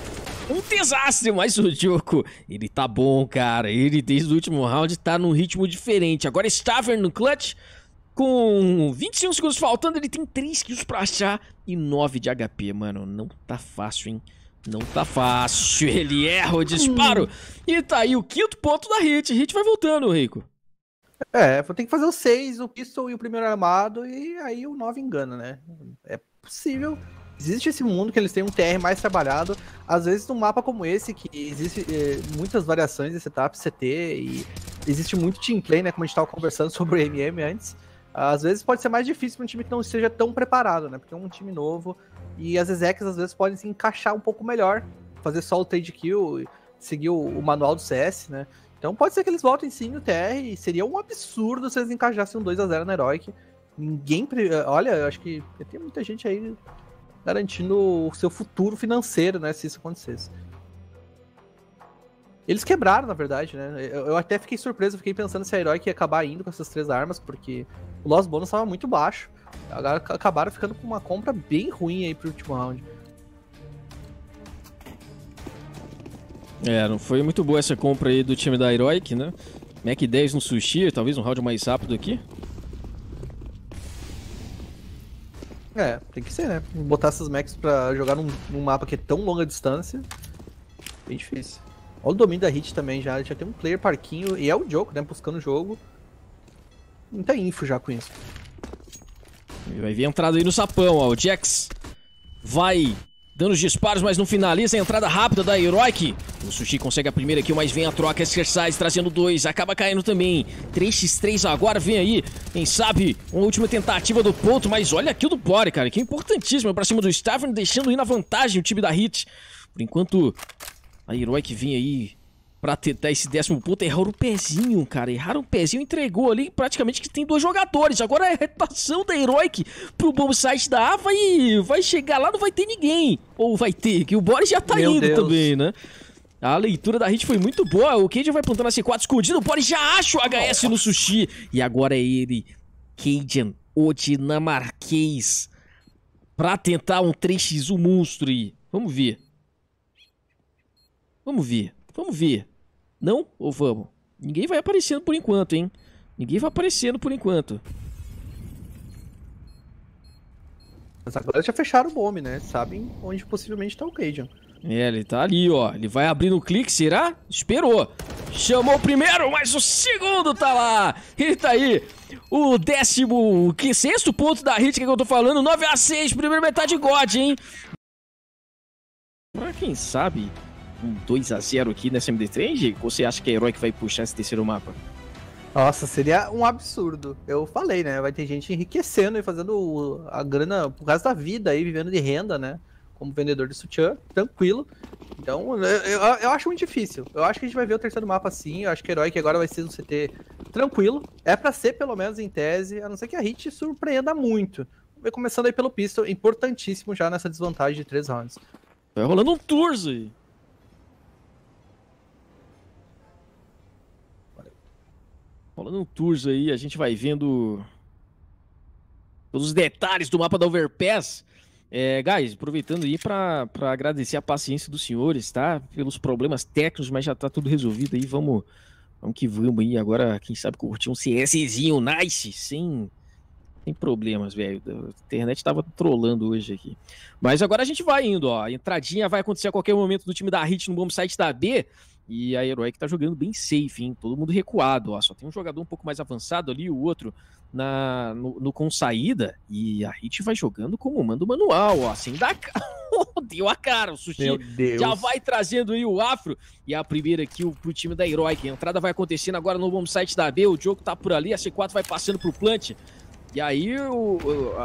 um desastre, mas o Joko, ele tá bom, cara. Ele desde o último round tá num ritmo diferente. Agora Staver no clutch, com 25 segundos faltando, ele tem 3 kills pra achar e 9 de HP, mano. Não tá fácil, hein? Não tá fácil. Ele erra o disparo. E tá aí o quinto ponto da Hit. Hit vai voltando, Rico. É, tem que fazer o seis, o pistol e o primeiro armado,
e aí o 9 engana, né? É possível existe esse mundo que eles têm um TR mais trabalhado. Às vezes, num mapa como esse, que existe eh, muitas variações de setup, CT, e existe muito team play, né? Como a gente estava conversando sobre o MM antes. Às vezes pode ser mais difícil para um time que não esteja tão preparado, né? Porque é um time novo e as execs às vezes podem se encaixar um pouco melhor, fazer só o trade kill, seguir o, o manual do CS, né? Então pode ser que eles voltem sim no TR e seria um absurdo se eles encaixassem um 2 a 0 na Heroic. Ninguém. Eh, olha, eu acho que tem muita gente aí garantindo o seu futuro financeiro, né? Se isso acontecesse. Eles quebraram, na verdade, né? Eu, eu até fiquei surpreso, fiquei pensando se a Herói ia acabar indo com essas três armas, porque o Lost Bonus estava muito baixo. Agora acabaram ficando com uma compra bem ruim aí pro último round.
É, não foi muito boa essa compra aí do time da Heroic, né? Mac 10 no sushi, talvez um round mais rápido aqui.
É, tem que ser, né? Botar essas mechs pra jogar num, num mapa que é tão longa distância. Bem difícil. Olha o domínio da Hit também já. Já tem um player parquinho. E é o jogo, né? Buscando o jogo. Muita info já com isso.
Vai vir entrada aí no sapão, ó. O Jax vai dando os disparos, mas não finaliza. A entrada rápida da Heroic. O Sushi consegue a primeira aqui, mas vem a troca. Exercise trazendo dois. Acaba caindo também. 3x3 agora. Vem aí. Quem sabe uma última tentativa do ponto. Mas olha aqui o do Bore, cara. Que é importantíssimo. Pra cima do Stavern, deixando ir na vantagem o time da Hit. Por enquanto, a Heroic vem aí pra tentar esse décimo ponto. Erraram o pezinho, cara. Erraram o pezinho, entregou ali praticamente que tem dois jogadores. Agora é retação da Heroic pro bom site da ava e vai chegar lá, não vai ter ninguém. Ou vai ter, que o Boris já tá Meu indo Deus. também, né? A leitura da hit foi muito boa. O Cade vai plantando a C4 escondido. O Boris já acha o HS no sushi. E agora é ele, Cadian, o dinamarquês, pra tentar um 3x1 monstro. Vamos ver. Vamos ver. Vamos ver. Não ou vamos? Ninguém vai aparecendo por enquanto, hein? Ninguém vai aparecendo por enquanto.
Mas agora já fecharam o bombe, né? Sabem onde possivelmente tá o Cajun.
É, ele tá ali, ó. Ele vai abrir o clique, será? Esperou. Chamou o primeiro, mas o segundo tá lá. Ele tá aí. O décimo, que sexto ponto da hit é que eu tô falando. 9 a 6 primeira metade God, hein? Pra quem sabe, um 2 a 0 aqui nessa MD3? Ou você acha que é a Herói que vai puxar esse terceiro mapa?
Nossa, seria um absurdo. Eu falei, né? Vai ter gente enriquecendo e fazendo a grana por causa da vida aí, vivendo de renda, né? Como vendedor de sutiã, tranquilo. Então, eu, eu, eu acho muito difícil. Eu acho que a gente vai ver o terceiro mapa sim. Eu acho que Herói que agora vai ser um CT tranquilo. É para ser, pelo menos em tese, a não ser que a Hit surpreenda muito. Começando aí pelo pistol, importantíssimo já nessa desvantagem de três rounds. Vai rolando
um tours aí. Rolando um tours aí, a gente vai vendo todos os detalhes do mapa da Overpass. É, guys, aproveitando aí para agradecer a paciência dos senhores, tá? Pelos problemas técnicos, mas já tá tudo resolvido aí. Vamos, vamos que vamos aí. Agora, quem sabe curtir um CSzinho nice, sem, sem problemas, velho. A internet tava trolando hoje aqui. Mas agora a gente vai indo, ó. A entradinha vai acontecer a qualquer momento do time da Hit no bom site da B. E a Heroic tá jogando bem safe, hein? Todo mundo recuado, ó. Só tem um jogador um pouco mais avançado ali, o outro na, no, no com saída. E a Hit vai jogando como manda o manual, ó. Assim dá. Deu a cara, o Sushi já vai trazendo aí o afro. E a primeira aqui pro time da Heroic. A entrada vai acontecendo agora no bom site da B. O jogo tá por ali, a C4 vai passando pro plant. E aí o,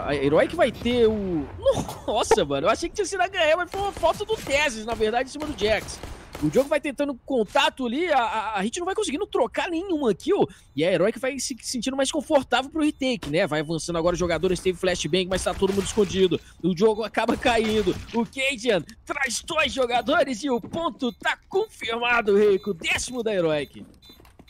a Heroic vai ter o. Nossa, mano, eu achei que tinha sido a ganhar, mas foi uma falta do Teses, na verdade, em cima do Jax. O jogo vai tentando contato ali, a, a, a, gente não vai conseguindo trocar nenhuma kill. E a é Heroic vai se sentindo mais confortável pro retake, né? Vai avançando agora os jogadores, teve flashbang, mas tá todo mundo escondido. O jogo acaba caindo. O Cajun traz dois jogadores e o ponto tá confirmado, Rico. Décimo da Heroic.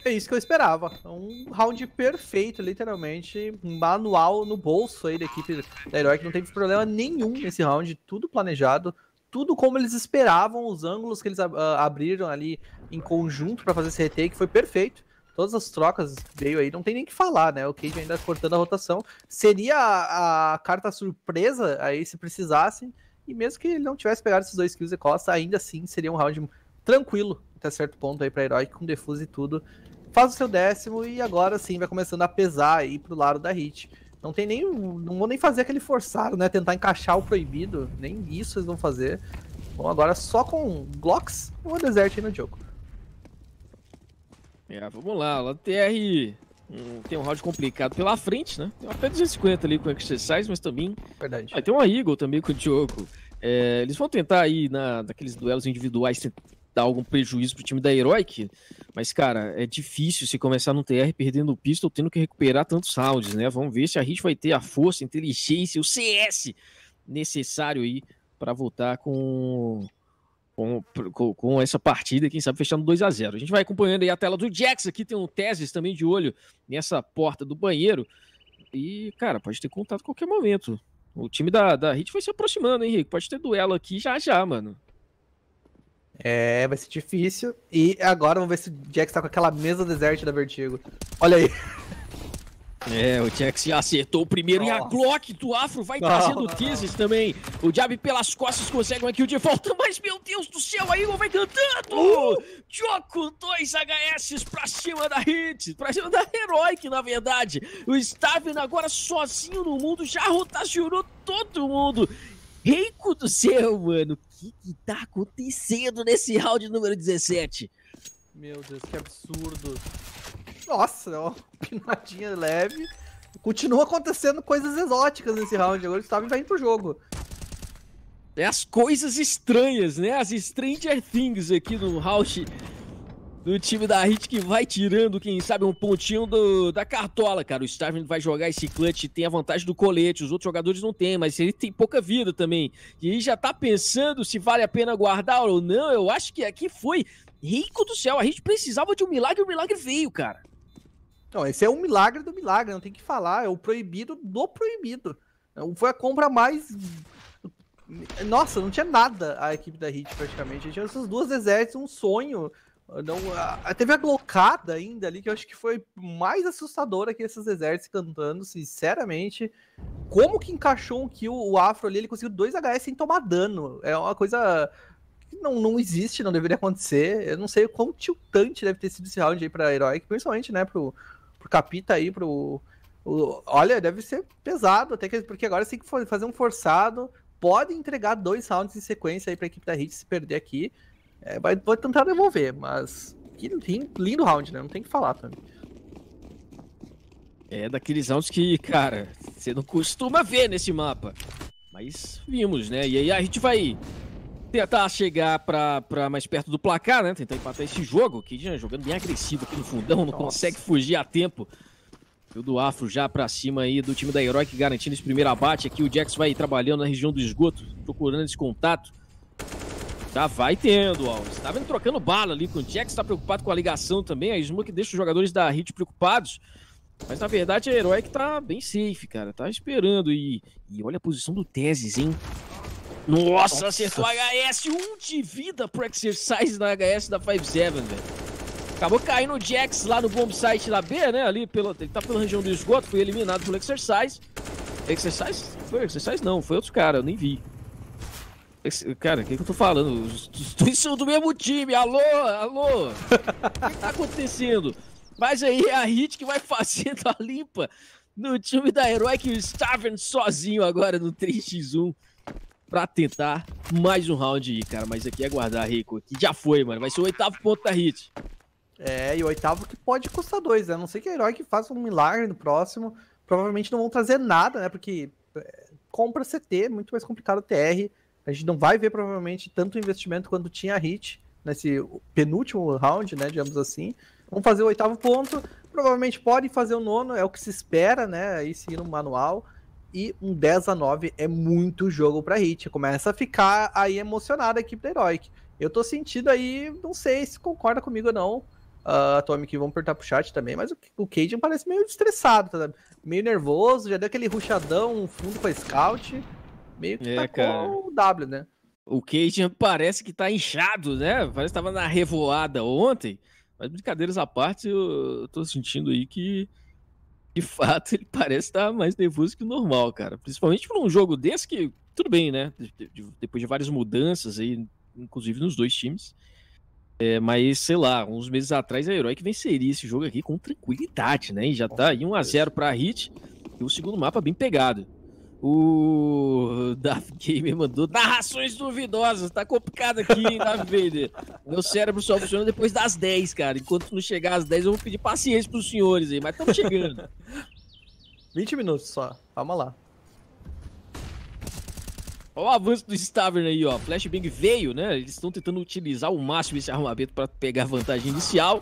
É isso que eu esperava. Um round perfeito, literalmente. manual no bolso aí da equipe da Heroic. Não teve problema nenhum nesse round, tudo planejado tudo como eles esperavam, os ângulos que eles ab ah, abriram ali em conjunto para fazer esse retake foi perfeito. Todas as trocas veio aí, não tem nem que falar, né? O Cage ainda cortando a rotação. Seria a, a carta surpresa aí se precisassem. E mesmo que ele não tivesse pegado esses dois kills e costa, ainda assim seria um round tranquilo até certo ponto aí para Herói, com defuso e tudo. Faz o seu décimo e agora sim vai começando a pesar aí pro lado da Hit. Não tem nem. Não vou nem fazer aquele forçado, né? Tentar encaixar o proibido. Nem isso eles vão fazer. Bom, agora só com Glocks ou Desert aí no jogo.
É, vamos lá, o TR um, tem um round complicado pela frente, né? Tem uma P250 ali com Exercise, mas também. Verdade. Ah, tem uma Eagle também com o Diogo. É, eles vão tentar aí na, naqueles duelos individuais dar algum prejuízo pro time da Heroic, mas, cara, é difícil se começar no TR perdendo o pistol, tendo que recuperar tantos rounds, né? Vamos ver se a Hit vai ter a força, a inteligência, o CS necessário aí para voltar com, com, com, com, essa partida, quem sabe fechando 2 a 0 A gente vai acompanhando aí a tela do Jax, aqui tem um Teses também de olho nessa porta do banheiro. E, cara, pode ter contato a qualquer momento. O time da, da Hit vai se aproximando, hein, Henrique? Pode ter duelo aqui já já, mano.
É, vai ser difícil. E agora vamos ver se o Jax tá com aquela mesa deserta
da Vertigo. Olha aí. É, o Jax já acertou o primeiro e a Glock do Afro vai Nossa. trazendo teases também. O Jab pelas costas consegue uma kill de volta, mas meu Deus do céu, a Eagle vai cantando! Uh! Choco HS pra cima da Hit, pra cima da Heroic, na verdade. O Staven agora sozinho no mundo, já rotacionou todo mundo. Rico do céu, mano que que tá acontecendo nesse round número 17? Meu Deus, que absurdo.
Nossa, uma pinadinha leve. Continua acontecendo coisas exóticas nesse round. Agora o Stab vai indo pro jogo.
É as coisas estranhas, né? As Stranger Things aqui no round do time da Hit que vai tirando, quem sabe, um pontinho do, da cartola, cara. O Starvin vai jogar esse clutch, tem a vantagem do colete, os outros jogadores não têm, mas ele tem pouca vida também. E aí já tá pensando se vale a pena guardar ou não. Eu acho que aqui foi rico do céu. A Hit precisava de um milagre e o milagre veio,
cara. Não, esse é um milagre do milagre, não tem que falar. É o proibido do proibido. É foi a compra mais nossa, não tinha nada a equipe da Hit praticamente. Tinha essas duas deserts, um sonho não, a, teve a blocada ainda ali, que eu acho que foi mais assustadora que esses exércitos cantando, sinceramente. Como que encaixou um kill o Afro ali? Ele conseguiu 2 HS sem tomar dano. É uma coisa que não, não existe, não deveria acontecer. Eu não sei o quão tiltante deve ter sido esse round aí pra Heroic, principalmente, né, pro, pro Capita aí, pro. O, olha, deve ser pesado, até que, porque agora tem que fazer um forçado. Pode entregar dois rounds em sequência aí pra equipe da Hit se perder aqui. É, vai, vai tentar devolver, mas que lindo round, né? Não tem que falar
também. É daqueles rounds que, cara, você não costuma ver nesse mapa. Mas vimos, né? E aí a gente vai tentar chegar pra, pra mais perto do placar, né? Tentar empatar esse jogo, que já né, jogando bem agressivo aqui no fundão, não Nossa. consegue fugir a tempo. E o do Afro já pra cima aí do time da Heroic, garantindo esse primeiro abate aqui. O Jax vai trabalhando na região do esgoto, procurando esse contato. Já tá, vai tendo, Alves. Tá vendo trocando bala ali com o Jack, está preocupado com a ligação também. A Smoke deixa os jogadores da Hit preocupados. Mas na verdade, a é Herói que tá bem safe, cara. Tá esperando. E, e olha a posição do Tesis hein? Nossa, Nossa. Tá acertou a HS. Um de vida pro exercise da HS da 5-7, velho. Acabou caindo o Jax lá no bomb site da B, né? Ali pelo, ele tá pela região do esgoto, foi eliminado pelo Exercise. Exercise? Foi Exercise? Não, foi outro cara, eu nem vi. Cara, o que, que, eu tô falando? Vocês são do mesmo time, alô, alô! o que tá acontecendo? Mas aí é a Hit que vai fazendo a limpa no time da Heroic Stavern sozinho agora no 3x1 pra tentar mais um round aí, cara. Mas aqui é guardar, Rico. Aqui já foi, mano. Vai ser o oitavo ponto da Hit. É, e o oitavo que pode
custar dois, né? A não sei que a Heroic faça um milagre no próximo. Provavelmente não vão trazer nada, né? Porque é, compra CT, é muito mais complicado o TR. A gente não vai ver provavelmente tanto investimento quanto tinha a Hit nesse penúltimo round, né, digamos assim. Vamos fazer o oitavo ponto, provavelmente pode fazer o nono, é o que se espera, né, aí seguindo o manual. E um 10 a 9 é muito jogo para Hit. Começa a ficar aí emocionada a equipe da Heroic. Eu tô sentindo aí, não sei se concorda comigo ou não, uh, Atomic, vamos perguntar pro chat também, mas o, o Cajun parece meio estressado, tá? meio nervoso, já deu aquele ruchadão,
fundo com a Scout meio que é, tá cara. o W, né? O Cage parece que tá inchado, né? Parece que tava na revoada ontem. Mas brincadeiras à parte, eu tô sentindo aí que, de fato, ele parece estar tá mais nervoso que o normal, cara. Principalmente para um jogo desse que, tudo bem, né? depois de várias mudanças aí, inclusive nos dois times. É, mas, sei lá, uns meses atrás a Herói que venceria esse jogo aqui com tranquilidade, né? E já tá aí 1x0 pra Hit e o segundo mapa bem pegado. O Dave Gamer mandou narrações duvidosas. Tá complicado aqui, hein, Davi Vader? Meu cérebro só funciona depois das 10, cara. Enquanto não chegar às 10, eu vou pedir paciência pros senhores aí, mas estamos chegando. 20 minutos só. Vamos lá. Olha o avanço do Stavern aí, ó. Flashbang veio, né? Eles estão tentando utilizar o máximo esse armamento para pegar vantagem inicial.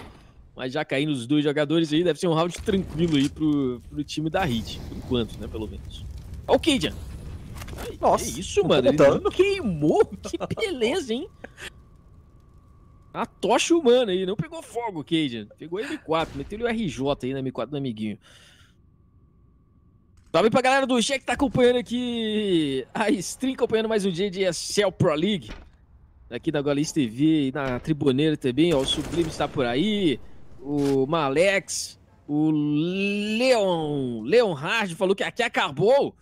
Mas já caindo os dois jogadores aí, deve ser um round tranquilo aí pro, pro time da Hit. Por enquanto, né? Pelo menos. Olha o Kidian. Nossa. Que isso, mano. Ele queimou. Que beleza, hein? A tocha humana aí. Não pegou fogo, Cajun. Pegou M4. Meteu o RJ aí na M4 do amiguinho. Salve pra galera do chat que tá acompanhando aqui a stream, acompanhando mais um dia de Excel Pro League. Aqui na Golice TV e na Tribuneira também, ó. O Sublime está por aí. O Malex. O Leon. Leon Hard falou que aqui acabou.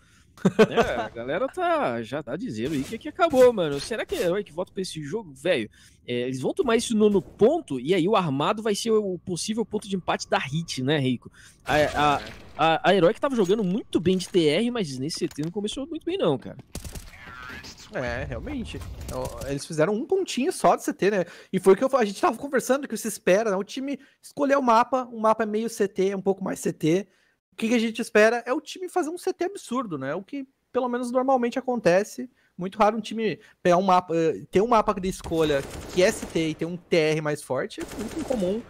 É, a galera tá, já tá dizendo aí que, que acabou, mano. Será que é herói que volta pra esse jogo, velho? É, eles vão tomar esse nono ponto e aí o armado vai ser o possível ponto de empate da Hit, né, Rico? A, é, a, é. a, a herói que tava jogando muito bem de TR, mas nesse CT não começou muito bem, não, cara. É, realmente. Eles fizeram um
pontinho só de CT, né? E foi o que eu, a gente tava conversando, que se espera, né? O time escolheu o mapa, o mapa é meio CT, é um pouco mais CT. O que, a gente espera é o time fazer um CT absurdo, né? O que pelo menos normalmente acontece. Muito raro um time pegar um mapa, eh, ter um mapa de escolha que é CT e ter um TR mais forte, é muito incomum.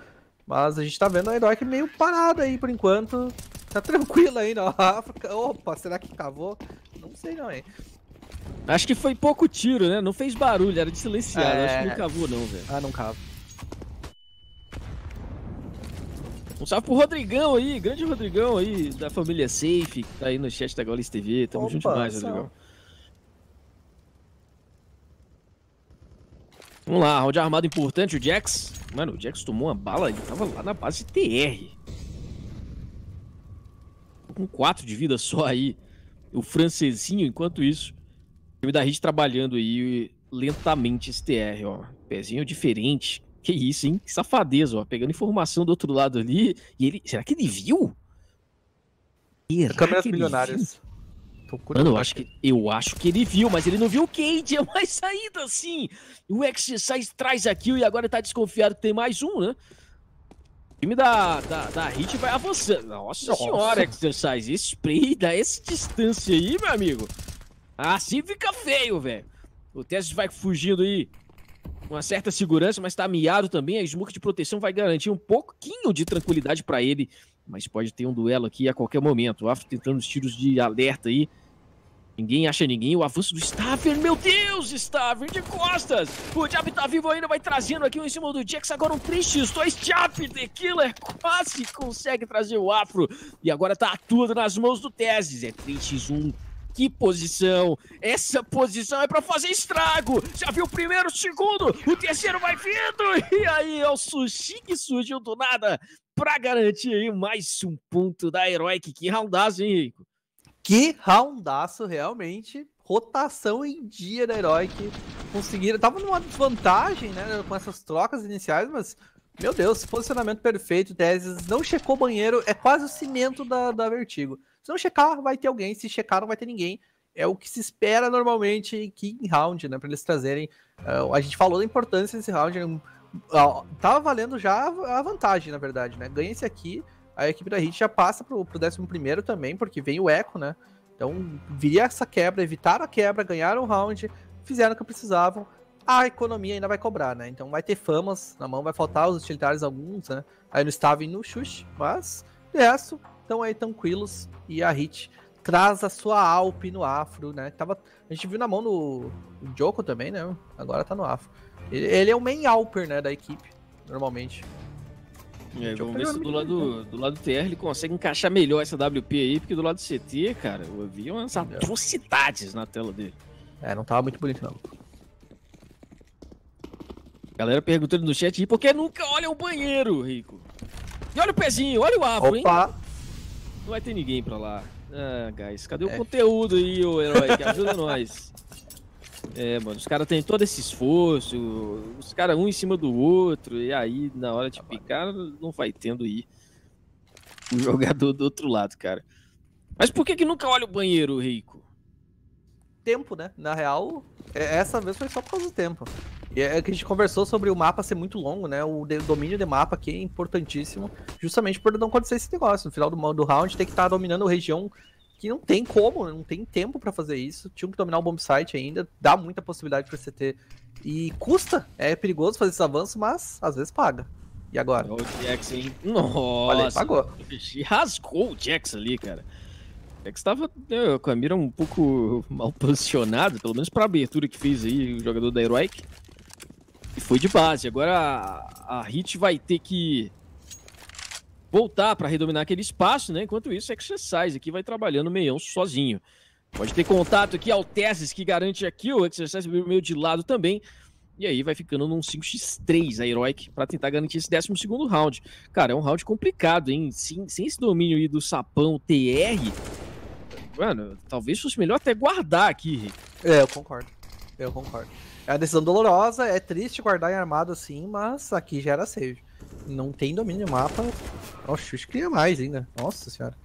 Mas a gente tá vendo a Heroic meio parada aí por enquanto. Tá tranquila ainda, ó. África. Opa, será que cavou? Não sei não, hein.
Acho que foi pouco tiro, né? Não fez barulho, era de silenciado. É... Acho que não é. cavou, não, velho. Ah, não cavou. Um salve pro Rodrigão aí, grande Rodrigão aí, da família Safe, que tá aí no chat da Golis TV. Tamo Opa, junto demais, salve. Rodrigão. Vamos lá, round armado importante, o Jax. Mano, o Jax tomou uma bala, ele tava lá na base TR. Com 4 de vida só aí. O francesinho, enquanto isso. O time da Hit trabalhando aí lentamente esse TR, ó. Pezinho diferente. Que isso, hein? Que safadeza, ó. Pegando informação do outro lado ali. E ele. Será que ele viu? Será Câmeras milionárias. Mano, eu acho, que, eu acho que ele viu, mas ele não viu o Cade. É mais saída, assim. O Exercise traz aqui e agora tá desconfiado que tem mais um, né? O time da, da, da Hit vai avançando. Nossa, Nossa. senhora, Exercise. Spray dá essa distância aí, meu amigo. Assim fica feio, velho. O Tess vai fugindo aí uma certa segurança, mas está miado também. A smoke de proteção vai garantir um pouquinho de tranquilidade para ele, mas pode ter um duelo aqui a qualquer momento. O Afro tentando os tiros de alerta aí. Ninguém acha ninguém. O avanço do Staver. Meu Deus, Staver de costas. O Jap tá vivo ainda, vai trazendo aqui um em cima do Jax. Agora um 3x2. Jap, The Killer, quase consegue trazer o Afro. E agora tá tudo nas mãos do Tezes. É 3x1 que posição. Essa posição é para fazer estrago. Já viu o primeiro, o segundo, o terceiro vai vindo. E aí é o sushi que surgiu do nada para garantir mais um ponto da Heroic. Que roundaço, hein, Rico? Que roundaço,
realmente. Rotação em dia da Heroic. Conseguiram. Tava numa desvantagem, né? Com essas trocas iniciais, mas meu Deus, posicionamento perfeito, Teses não checou banheiro, é quase o cimento da, da Vertigo. Se não checar, vai ter alguém. Se checar, não vai ter ninguém. É o que se espera normalmente que em round, né? Para eles trazerem. Uh, a gente falou da importância desse round. É uh, tava tá valendo já a vantagem, na verdade, né? Ganha esse aqui, a equipe da Hit já passa pro, pro 11 também, porque vem o Echo, né? Então viria essa quebra, evitaram a quebra, ganharam o round, fizeram o que precisavam. A economia ainda vai cobrar, né? Então vai ter famas na mão, vai faltar os utilitários alguns, né? Aí no Staven no Xuxi, mas de resto, estão aí tranquilos e a Hit traz a sua Alp no afro, né? Tava, a gente viu na mão do Joko também, né? Agora tá no afro. Ele, ele é o main Alper, né, da equipe, normalmente.
É, vamos ver se do lado, então. do lado TR ele consegue encaixar melhor essa WP aí, porque do lado CT, cara, eu vi umas é. atrocidades na tela dele. É, não tava muito bonito não. Galera perguntando no chat, por que nunca olha o banheiro, Rico? E olha o pezinho, olha o afro, Opa. hein? Não vai ter ninguém pra lá. Ah, guys, cadê o é. conteúdo aí, o herói? Que ajuda nós. É, mano, os caras têm todo esse esforço, os caras um em cima do outro, e aí na hora de picar não vai tendo aí o jogador do outro lado, cara. Mas por que que nunca olha o banheiro, Rico?
tempo, né? Na real, é, essa vez foi só por causa do tempo. E é, é que a gente conversou sobre o mapa ser muito longo, né? O domínio de mapa aqui é importantíssimo, justamente por não acontecer esse negócio. No final do, do round, tem que estar tá dominando a região que não tem como, né? não tem tempo para fazer isso. Tinha que dominar o bomb site ainda, dá muita possibilidade para você ter. E custa, é perigoso fazer esse avanço, mas às vezes paga. E agora? O Jax, hein? Nossa! Falei, pagou.
Rasgou o Jax ali, cara. É que estava com né, a mira um pouco mal posicionada, pelo menos para a abertura que fez aí o jogador da Heroic. E foi de base. Agora a, a Hit vai ter que voltar para redominar aquele espaço, né? Enquanto isso, Exercise aqui vai trabalhando o meião sozinho. Pode ter contato aqui ao Tesis, que garante aqui o Exercise meio de lado também. E aí vai ficando num 5x3 a Heroic para tentar garantir esse 12 round. Cara, é um round complicado, hein? Sem, sem esse domínio aí do sapão TR, Mano, talvez fosse melhor até guardar aqui, Rick.
É, eu concordo. Eu concordo.
É uma decisão dolorosa, é
triste guardar em armado assim, mas aqui já era save. Não tem domínio de mapa. Nossa, o cria mais ainda. Nossa senhora.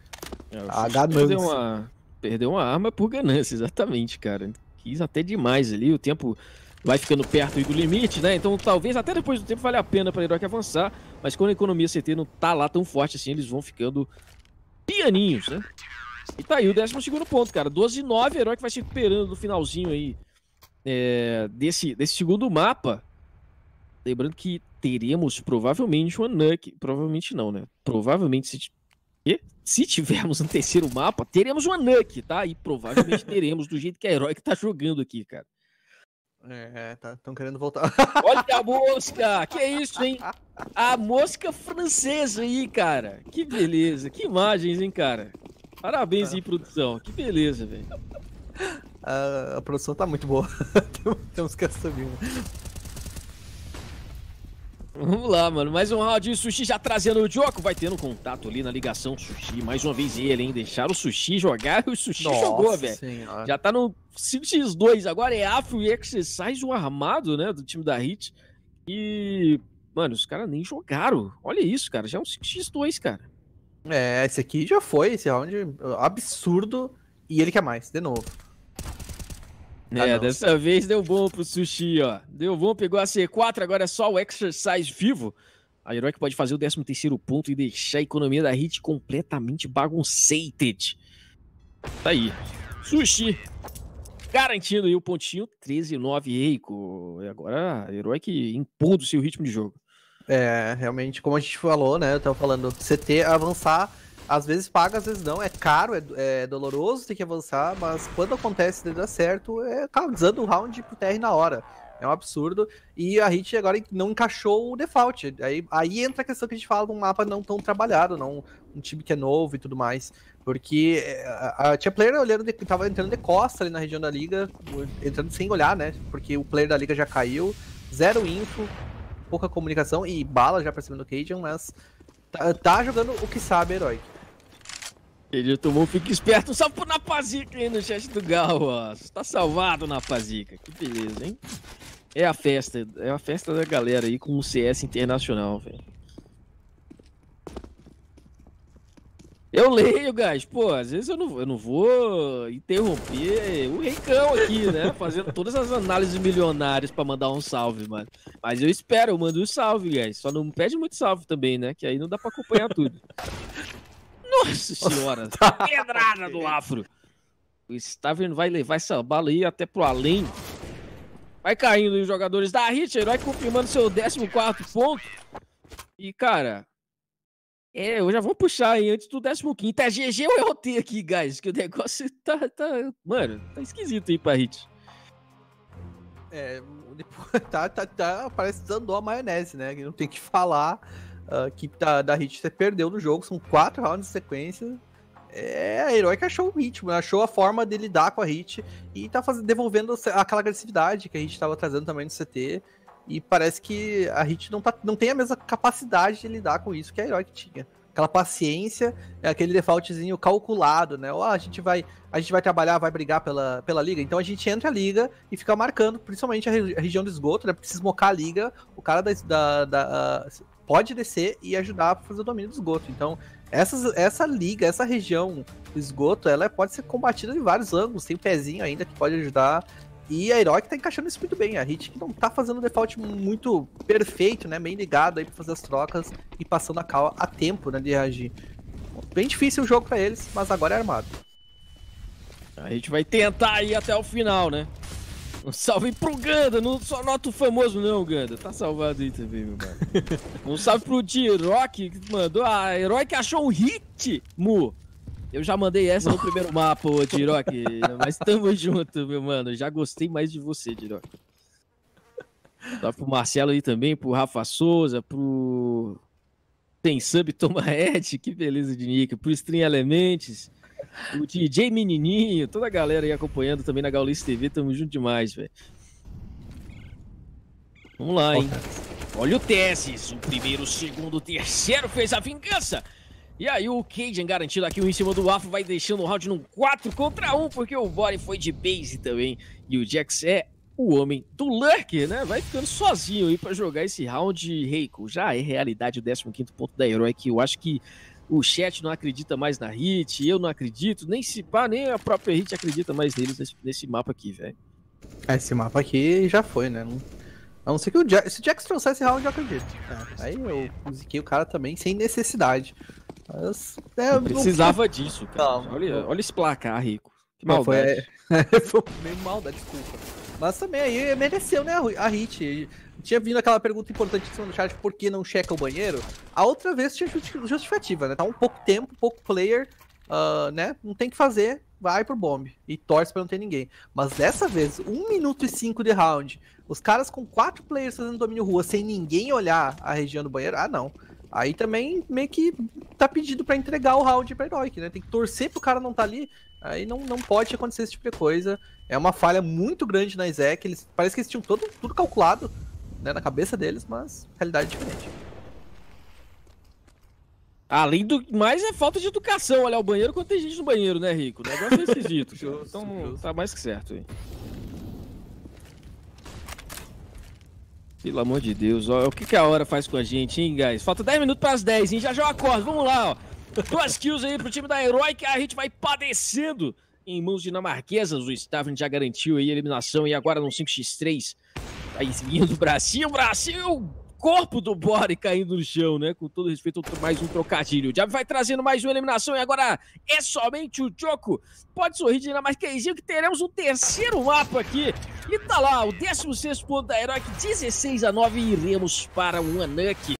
É, a ah, ganância. Perdeu uma, perdeu uma arma por ganância, exatamente, cara. Quis até demais ali, o tempo vai ficando perto do limite, né? Então talvez até depois do tempo valha a pena para Herói avançar, mas quando a economia CT não tá lá tão forte assim, eles vão ficando pianinhos, né? E tá aí o 12 ponto, cara. 12 e 9, herói que vai se recuperando no finalzinho aí é, desse, desse segundo mapa. Lembrando que teremos provavelmente um Anunnaki. Provavelmente não, né? Provavelmente se, se tivermos um terceiro mapa, teremos um Anunnaki, tá? E provavelmente teremos do jeito que a herói que tá jogando aqui, cara.
É, estão tá, querendo voltar.
Olha a mosca! Que é isso, hein? A mosca francesa aí, cara. Que beleza. Que imagens, hein, cara. Parabéns aí, produção. Que beleza, velho. A, a, produção tá muito boa. Temos que assumir. Né? Vamos lá, mano. Mais um round de sushi já trazendo o Joko, Vai tendo contato ali na ligação sushi. Mais uma vez ele, hein? Deixaram o sushi jogar e o sushi Nossa jogou, velho. Já tá no 5x2. Agora é Afro e Exercise, o armado, né? Do time da Hit. E. Mano, os caras nem jogaram. Olha isso, cara. Já é um 5x2, cara. É, esse aqui já foi, esse round absurdo. E ele quer mais, de novo. É, ah, dessa vez deu bom pro Sushi, ó. Deu bom, pegou a C4, agora é só o Exercise vivo. A Heroic pode fazer o 13 terceiro ponto e deixar a economia da Hit completamente bagunceated. Tá aí. Sushi garantindo aí o pontinho 13-9 Eiko. E agora a Heroic impondo seu ritmo de jogo. É, realmente, como a gente falou, né? Eu tava falando, CT
avançar, às vezes paga, às vezes não. É caro, é, é doloroso ter que avançar, mas quando acontece e dá certo, é causando tá o round pro TR na hora. É um absurdo. E a Hit agora não encaixou o default. Aí, aí entra a questão que a gente fala de um mapa não tão trabalhado, não um time que é novo e tudo mais. Porque é, a, a tinha player olhando de, tava entrando de costa ali na região da liga, entrando sem olhar, né? Porque o player da liga já caiu, zero info, pouca comunicação e bala já pra cima do Cajun, mas tá, tá jogando o que sabe, herói.
Ele tomou, fique esperto, só pro Napazica aí no chat do Gal, ó. Tá salvado, Napazica. Que beleza, hein? É a festa, é a festa da galera aí com o CS internacional, velho. Eu leio, guys. Pô, às vezes eu não, eu não vou interromper o Reicão aqui, né? Fazendo todas as análises milionárias para mandar um salve, mano. Mas eu espero, eu mando um salve, guys. Só não pede muito salve também, né? Que aí não dá para acompanhar tudo. Nossa senhora! Tá. pedrada do afro! O Stavian vai levar essa bala aí até pro além. Vai caindo os jogadores da Hit, herói confirmando seu 14 ponto. E, cara, é, eu já vou puxar aí antes do 15. É GG ou OT aqui, guys? Que o negócio tá, tá. Mano, tá esquisito aí pra hit. É, tá, tá,
tá, parece que desandou a maionese, né? Que não tem que falar uh, que tá, da hit você perdeu no jogo. São quatro rounds de sequência. É, a herói que achou o ritmo, né? achou a forma de lidar com a hit e tá fazendo, devolvendo aquela agressividade que a gente tava trazendo também no CT. E parece que a Hit não, tá, não tem a mesma capacidade de lidar com isso que a Heroic tinha. Aquela paciência, é aquele defaultzinho calculado, né? Ou ah, a gente vai, a gente vai trabalhar, vai brigar pela, pela liga. Então a gente entra a liga e fica marcando, principalmente a, re, a região do esgoto, né? Porque se esmocar a liga, o cara da, da, da ah, pode descer e ajudar a fazer o domínio do esgoto. Então, essas, essa liga, essa região do esgoto, ela é, pode ser combatida de vários ângulos. Tem pezinho ainda que pode ajudar e a Heroic tá encaixando isso muito bem. A Hit não tá fazendo default muito perfeito, né? Bem ligado aí pra fazer as trocas e passando a cal a tempo, né? De
reagir. Bem difícil o jogo pra eles, mas agora é armado. A gente vai tentar ir até o final, né? Um salve pro Ganda, não só nota o famoso não, Ganda. Tá salvado aí também, meu mano. um salve pro T-Rock que mandou. Ah, a Heroic achou um hit, Mu. Eu já mandei essa no primeiro mapa, ô Diroc. mas tamo junto, meu mano. Já gostei mais de você, Diroc. Dá tá pro Marcelo aí também, pro Rafa Souza, pro. Tem sub Toma Ed, que beleza de nick. Pro Stream Elementes, o DJ Menininho, toda a galera aí acompanhando também na Gaulice TV. Tamo junto demais, velho. Vamos lá, hein? Olha o Teses. O primeiro, o segundo, o terceiro fez a vingança. E aí o Cajun garantindo aqui um em cima do Afro, vai deixando o round num 4 contra 1, porque o Body foi de base também. E o Jax é o homem do Lurker, né? Vai ficando sozinho aí para jogar esse round Reiko. Já é realidade o 15 ponto da Herói, que eu acho que o chat não acredita mais na Hit, eu não acredito, nem se pá, nem a própria Hit acredita mais neles nesse, nesse mapa aqui, velho.
É, esse mapa aqui já foi, né? Não... A não ser que o Jax, se o Jax esse round, eu acredito. É, aí eu ziquei o cara também sem necessidade eu precisava
disso, cara. olha, olha esse placar, Rico. Que maldade.
Foi, foi meio maldade, desculpa. Mas também aí mereceu, né, a hit. Tinha vindo aquela pergunta importantíssima no chat, por que não checa o banheiro? A outra vez tinha justificativa, né? Tá um pouco tempo, pouco player, uh, né? Não tem que fazer, vai pro bomb. E torce pra não ter ninguém. Mas dessa vez, 1 minuto e 5 de round, os caras com quatro players fazendo domínio rua, sem ninguém olhar a região do banheiro, ah não. Aí também meio que tá pedido para entregar o round pra Heroic, né? Tem que torcer pro cara não tá ali. Aí não, não pode acontecer esse tipo de coisa. É uma falha muito grande na Isaac. Eles, parece que eles tinham todo, tudo calculado né,
na cabeça deles, mas realidade é diferente. Além do mais, é falta de educação olhar o banheiro quando tem gente no banheiro, né, Rico? O negócio é esquisito. então, tá mais que certo, hein? Pelo amor de Deus, ó, o que, que a hora faz com a gente, hein, guys? Falta 10 minutos para as 10, hein? Já já eu acordo, vamos lá, ó. Duas kills aí pro time da que a gente vai padecendo em mãos dinamarquesas. O Staven já garantiu aí a eliminação e agora no 5x3 seguindo o Brasil, Brasil! corpo do Bore caindo no chão, né? Com todo respeito, mais um trocadilho. O Diabo vai trazendo mais uma eliminação e agora é somente o Choco. Pode sorrir dinamarquesinho que teremos um terceiro mapa aqui. E tá lá, o 16 ponto da Heroic, 16 a 9 iremos para o Anak.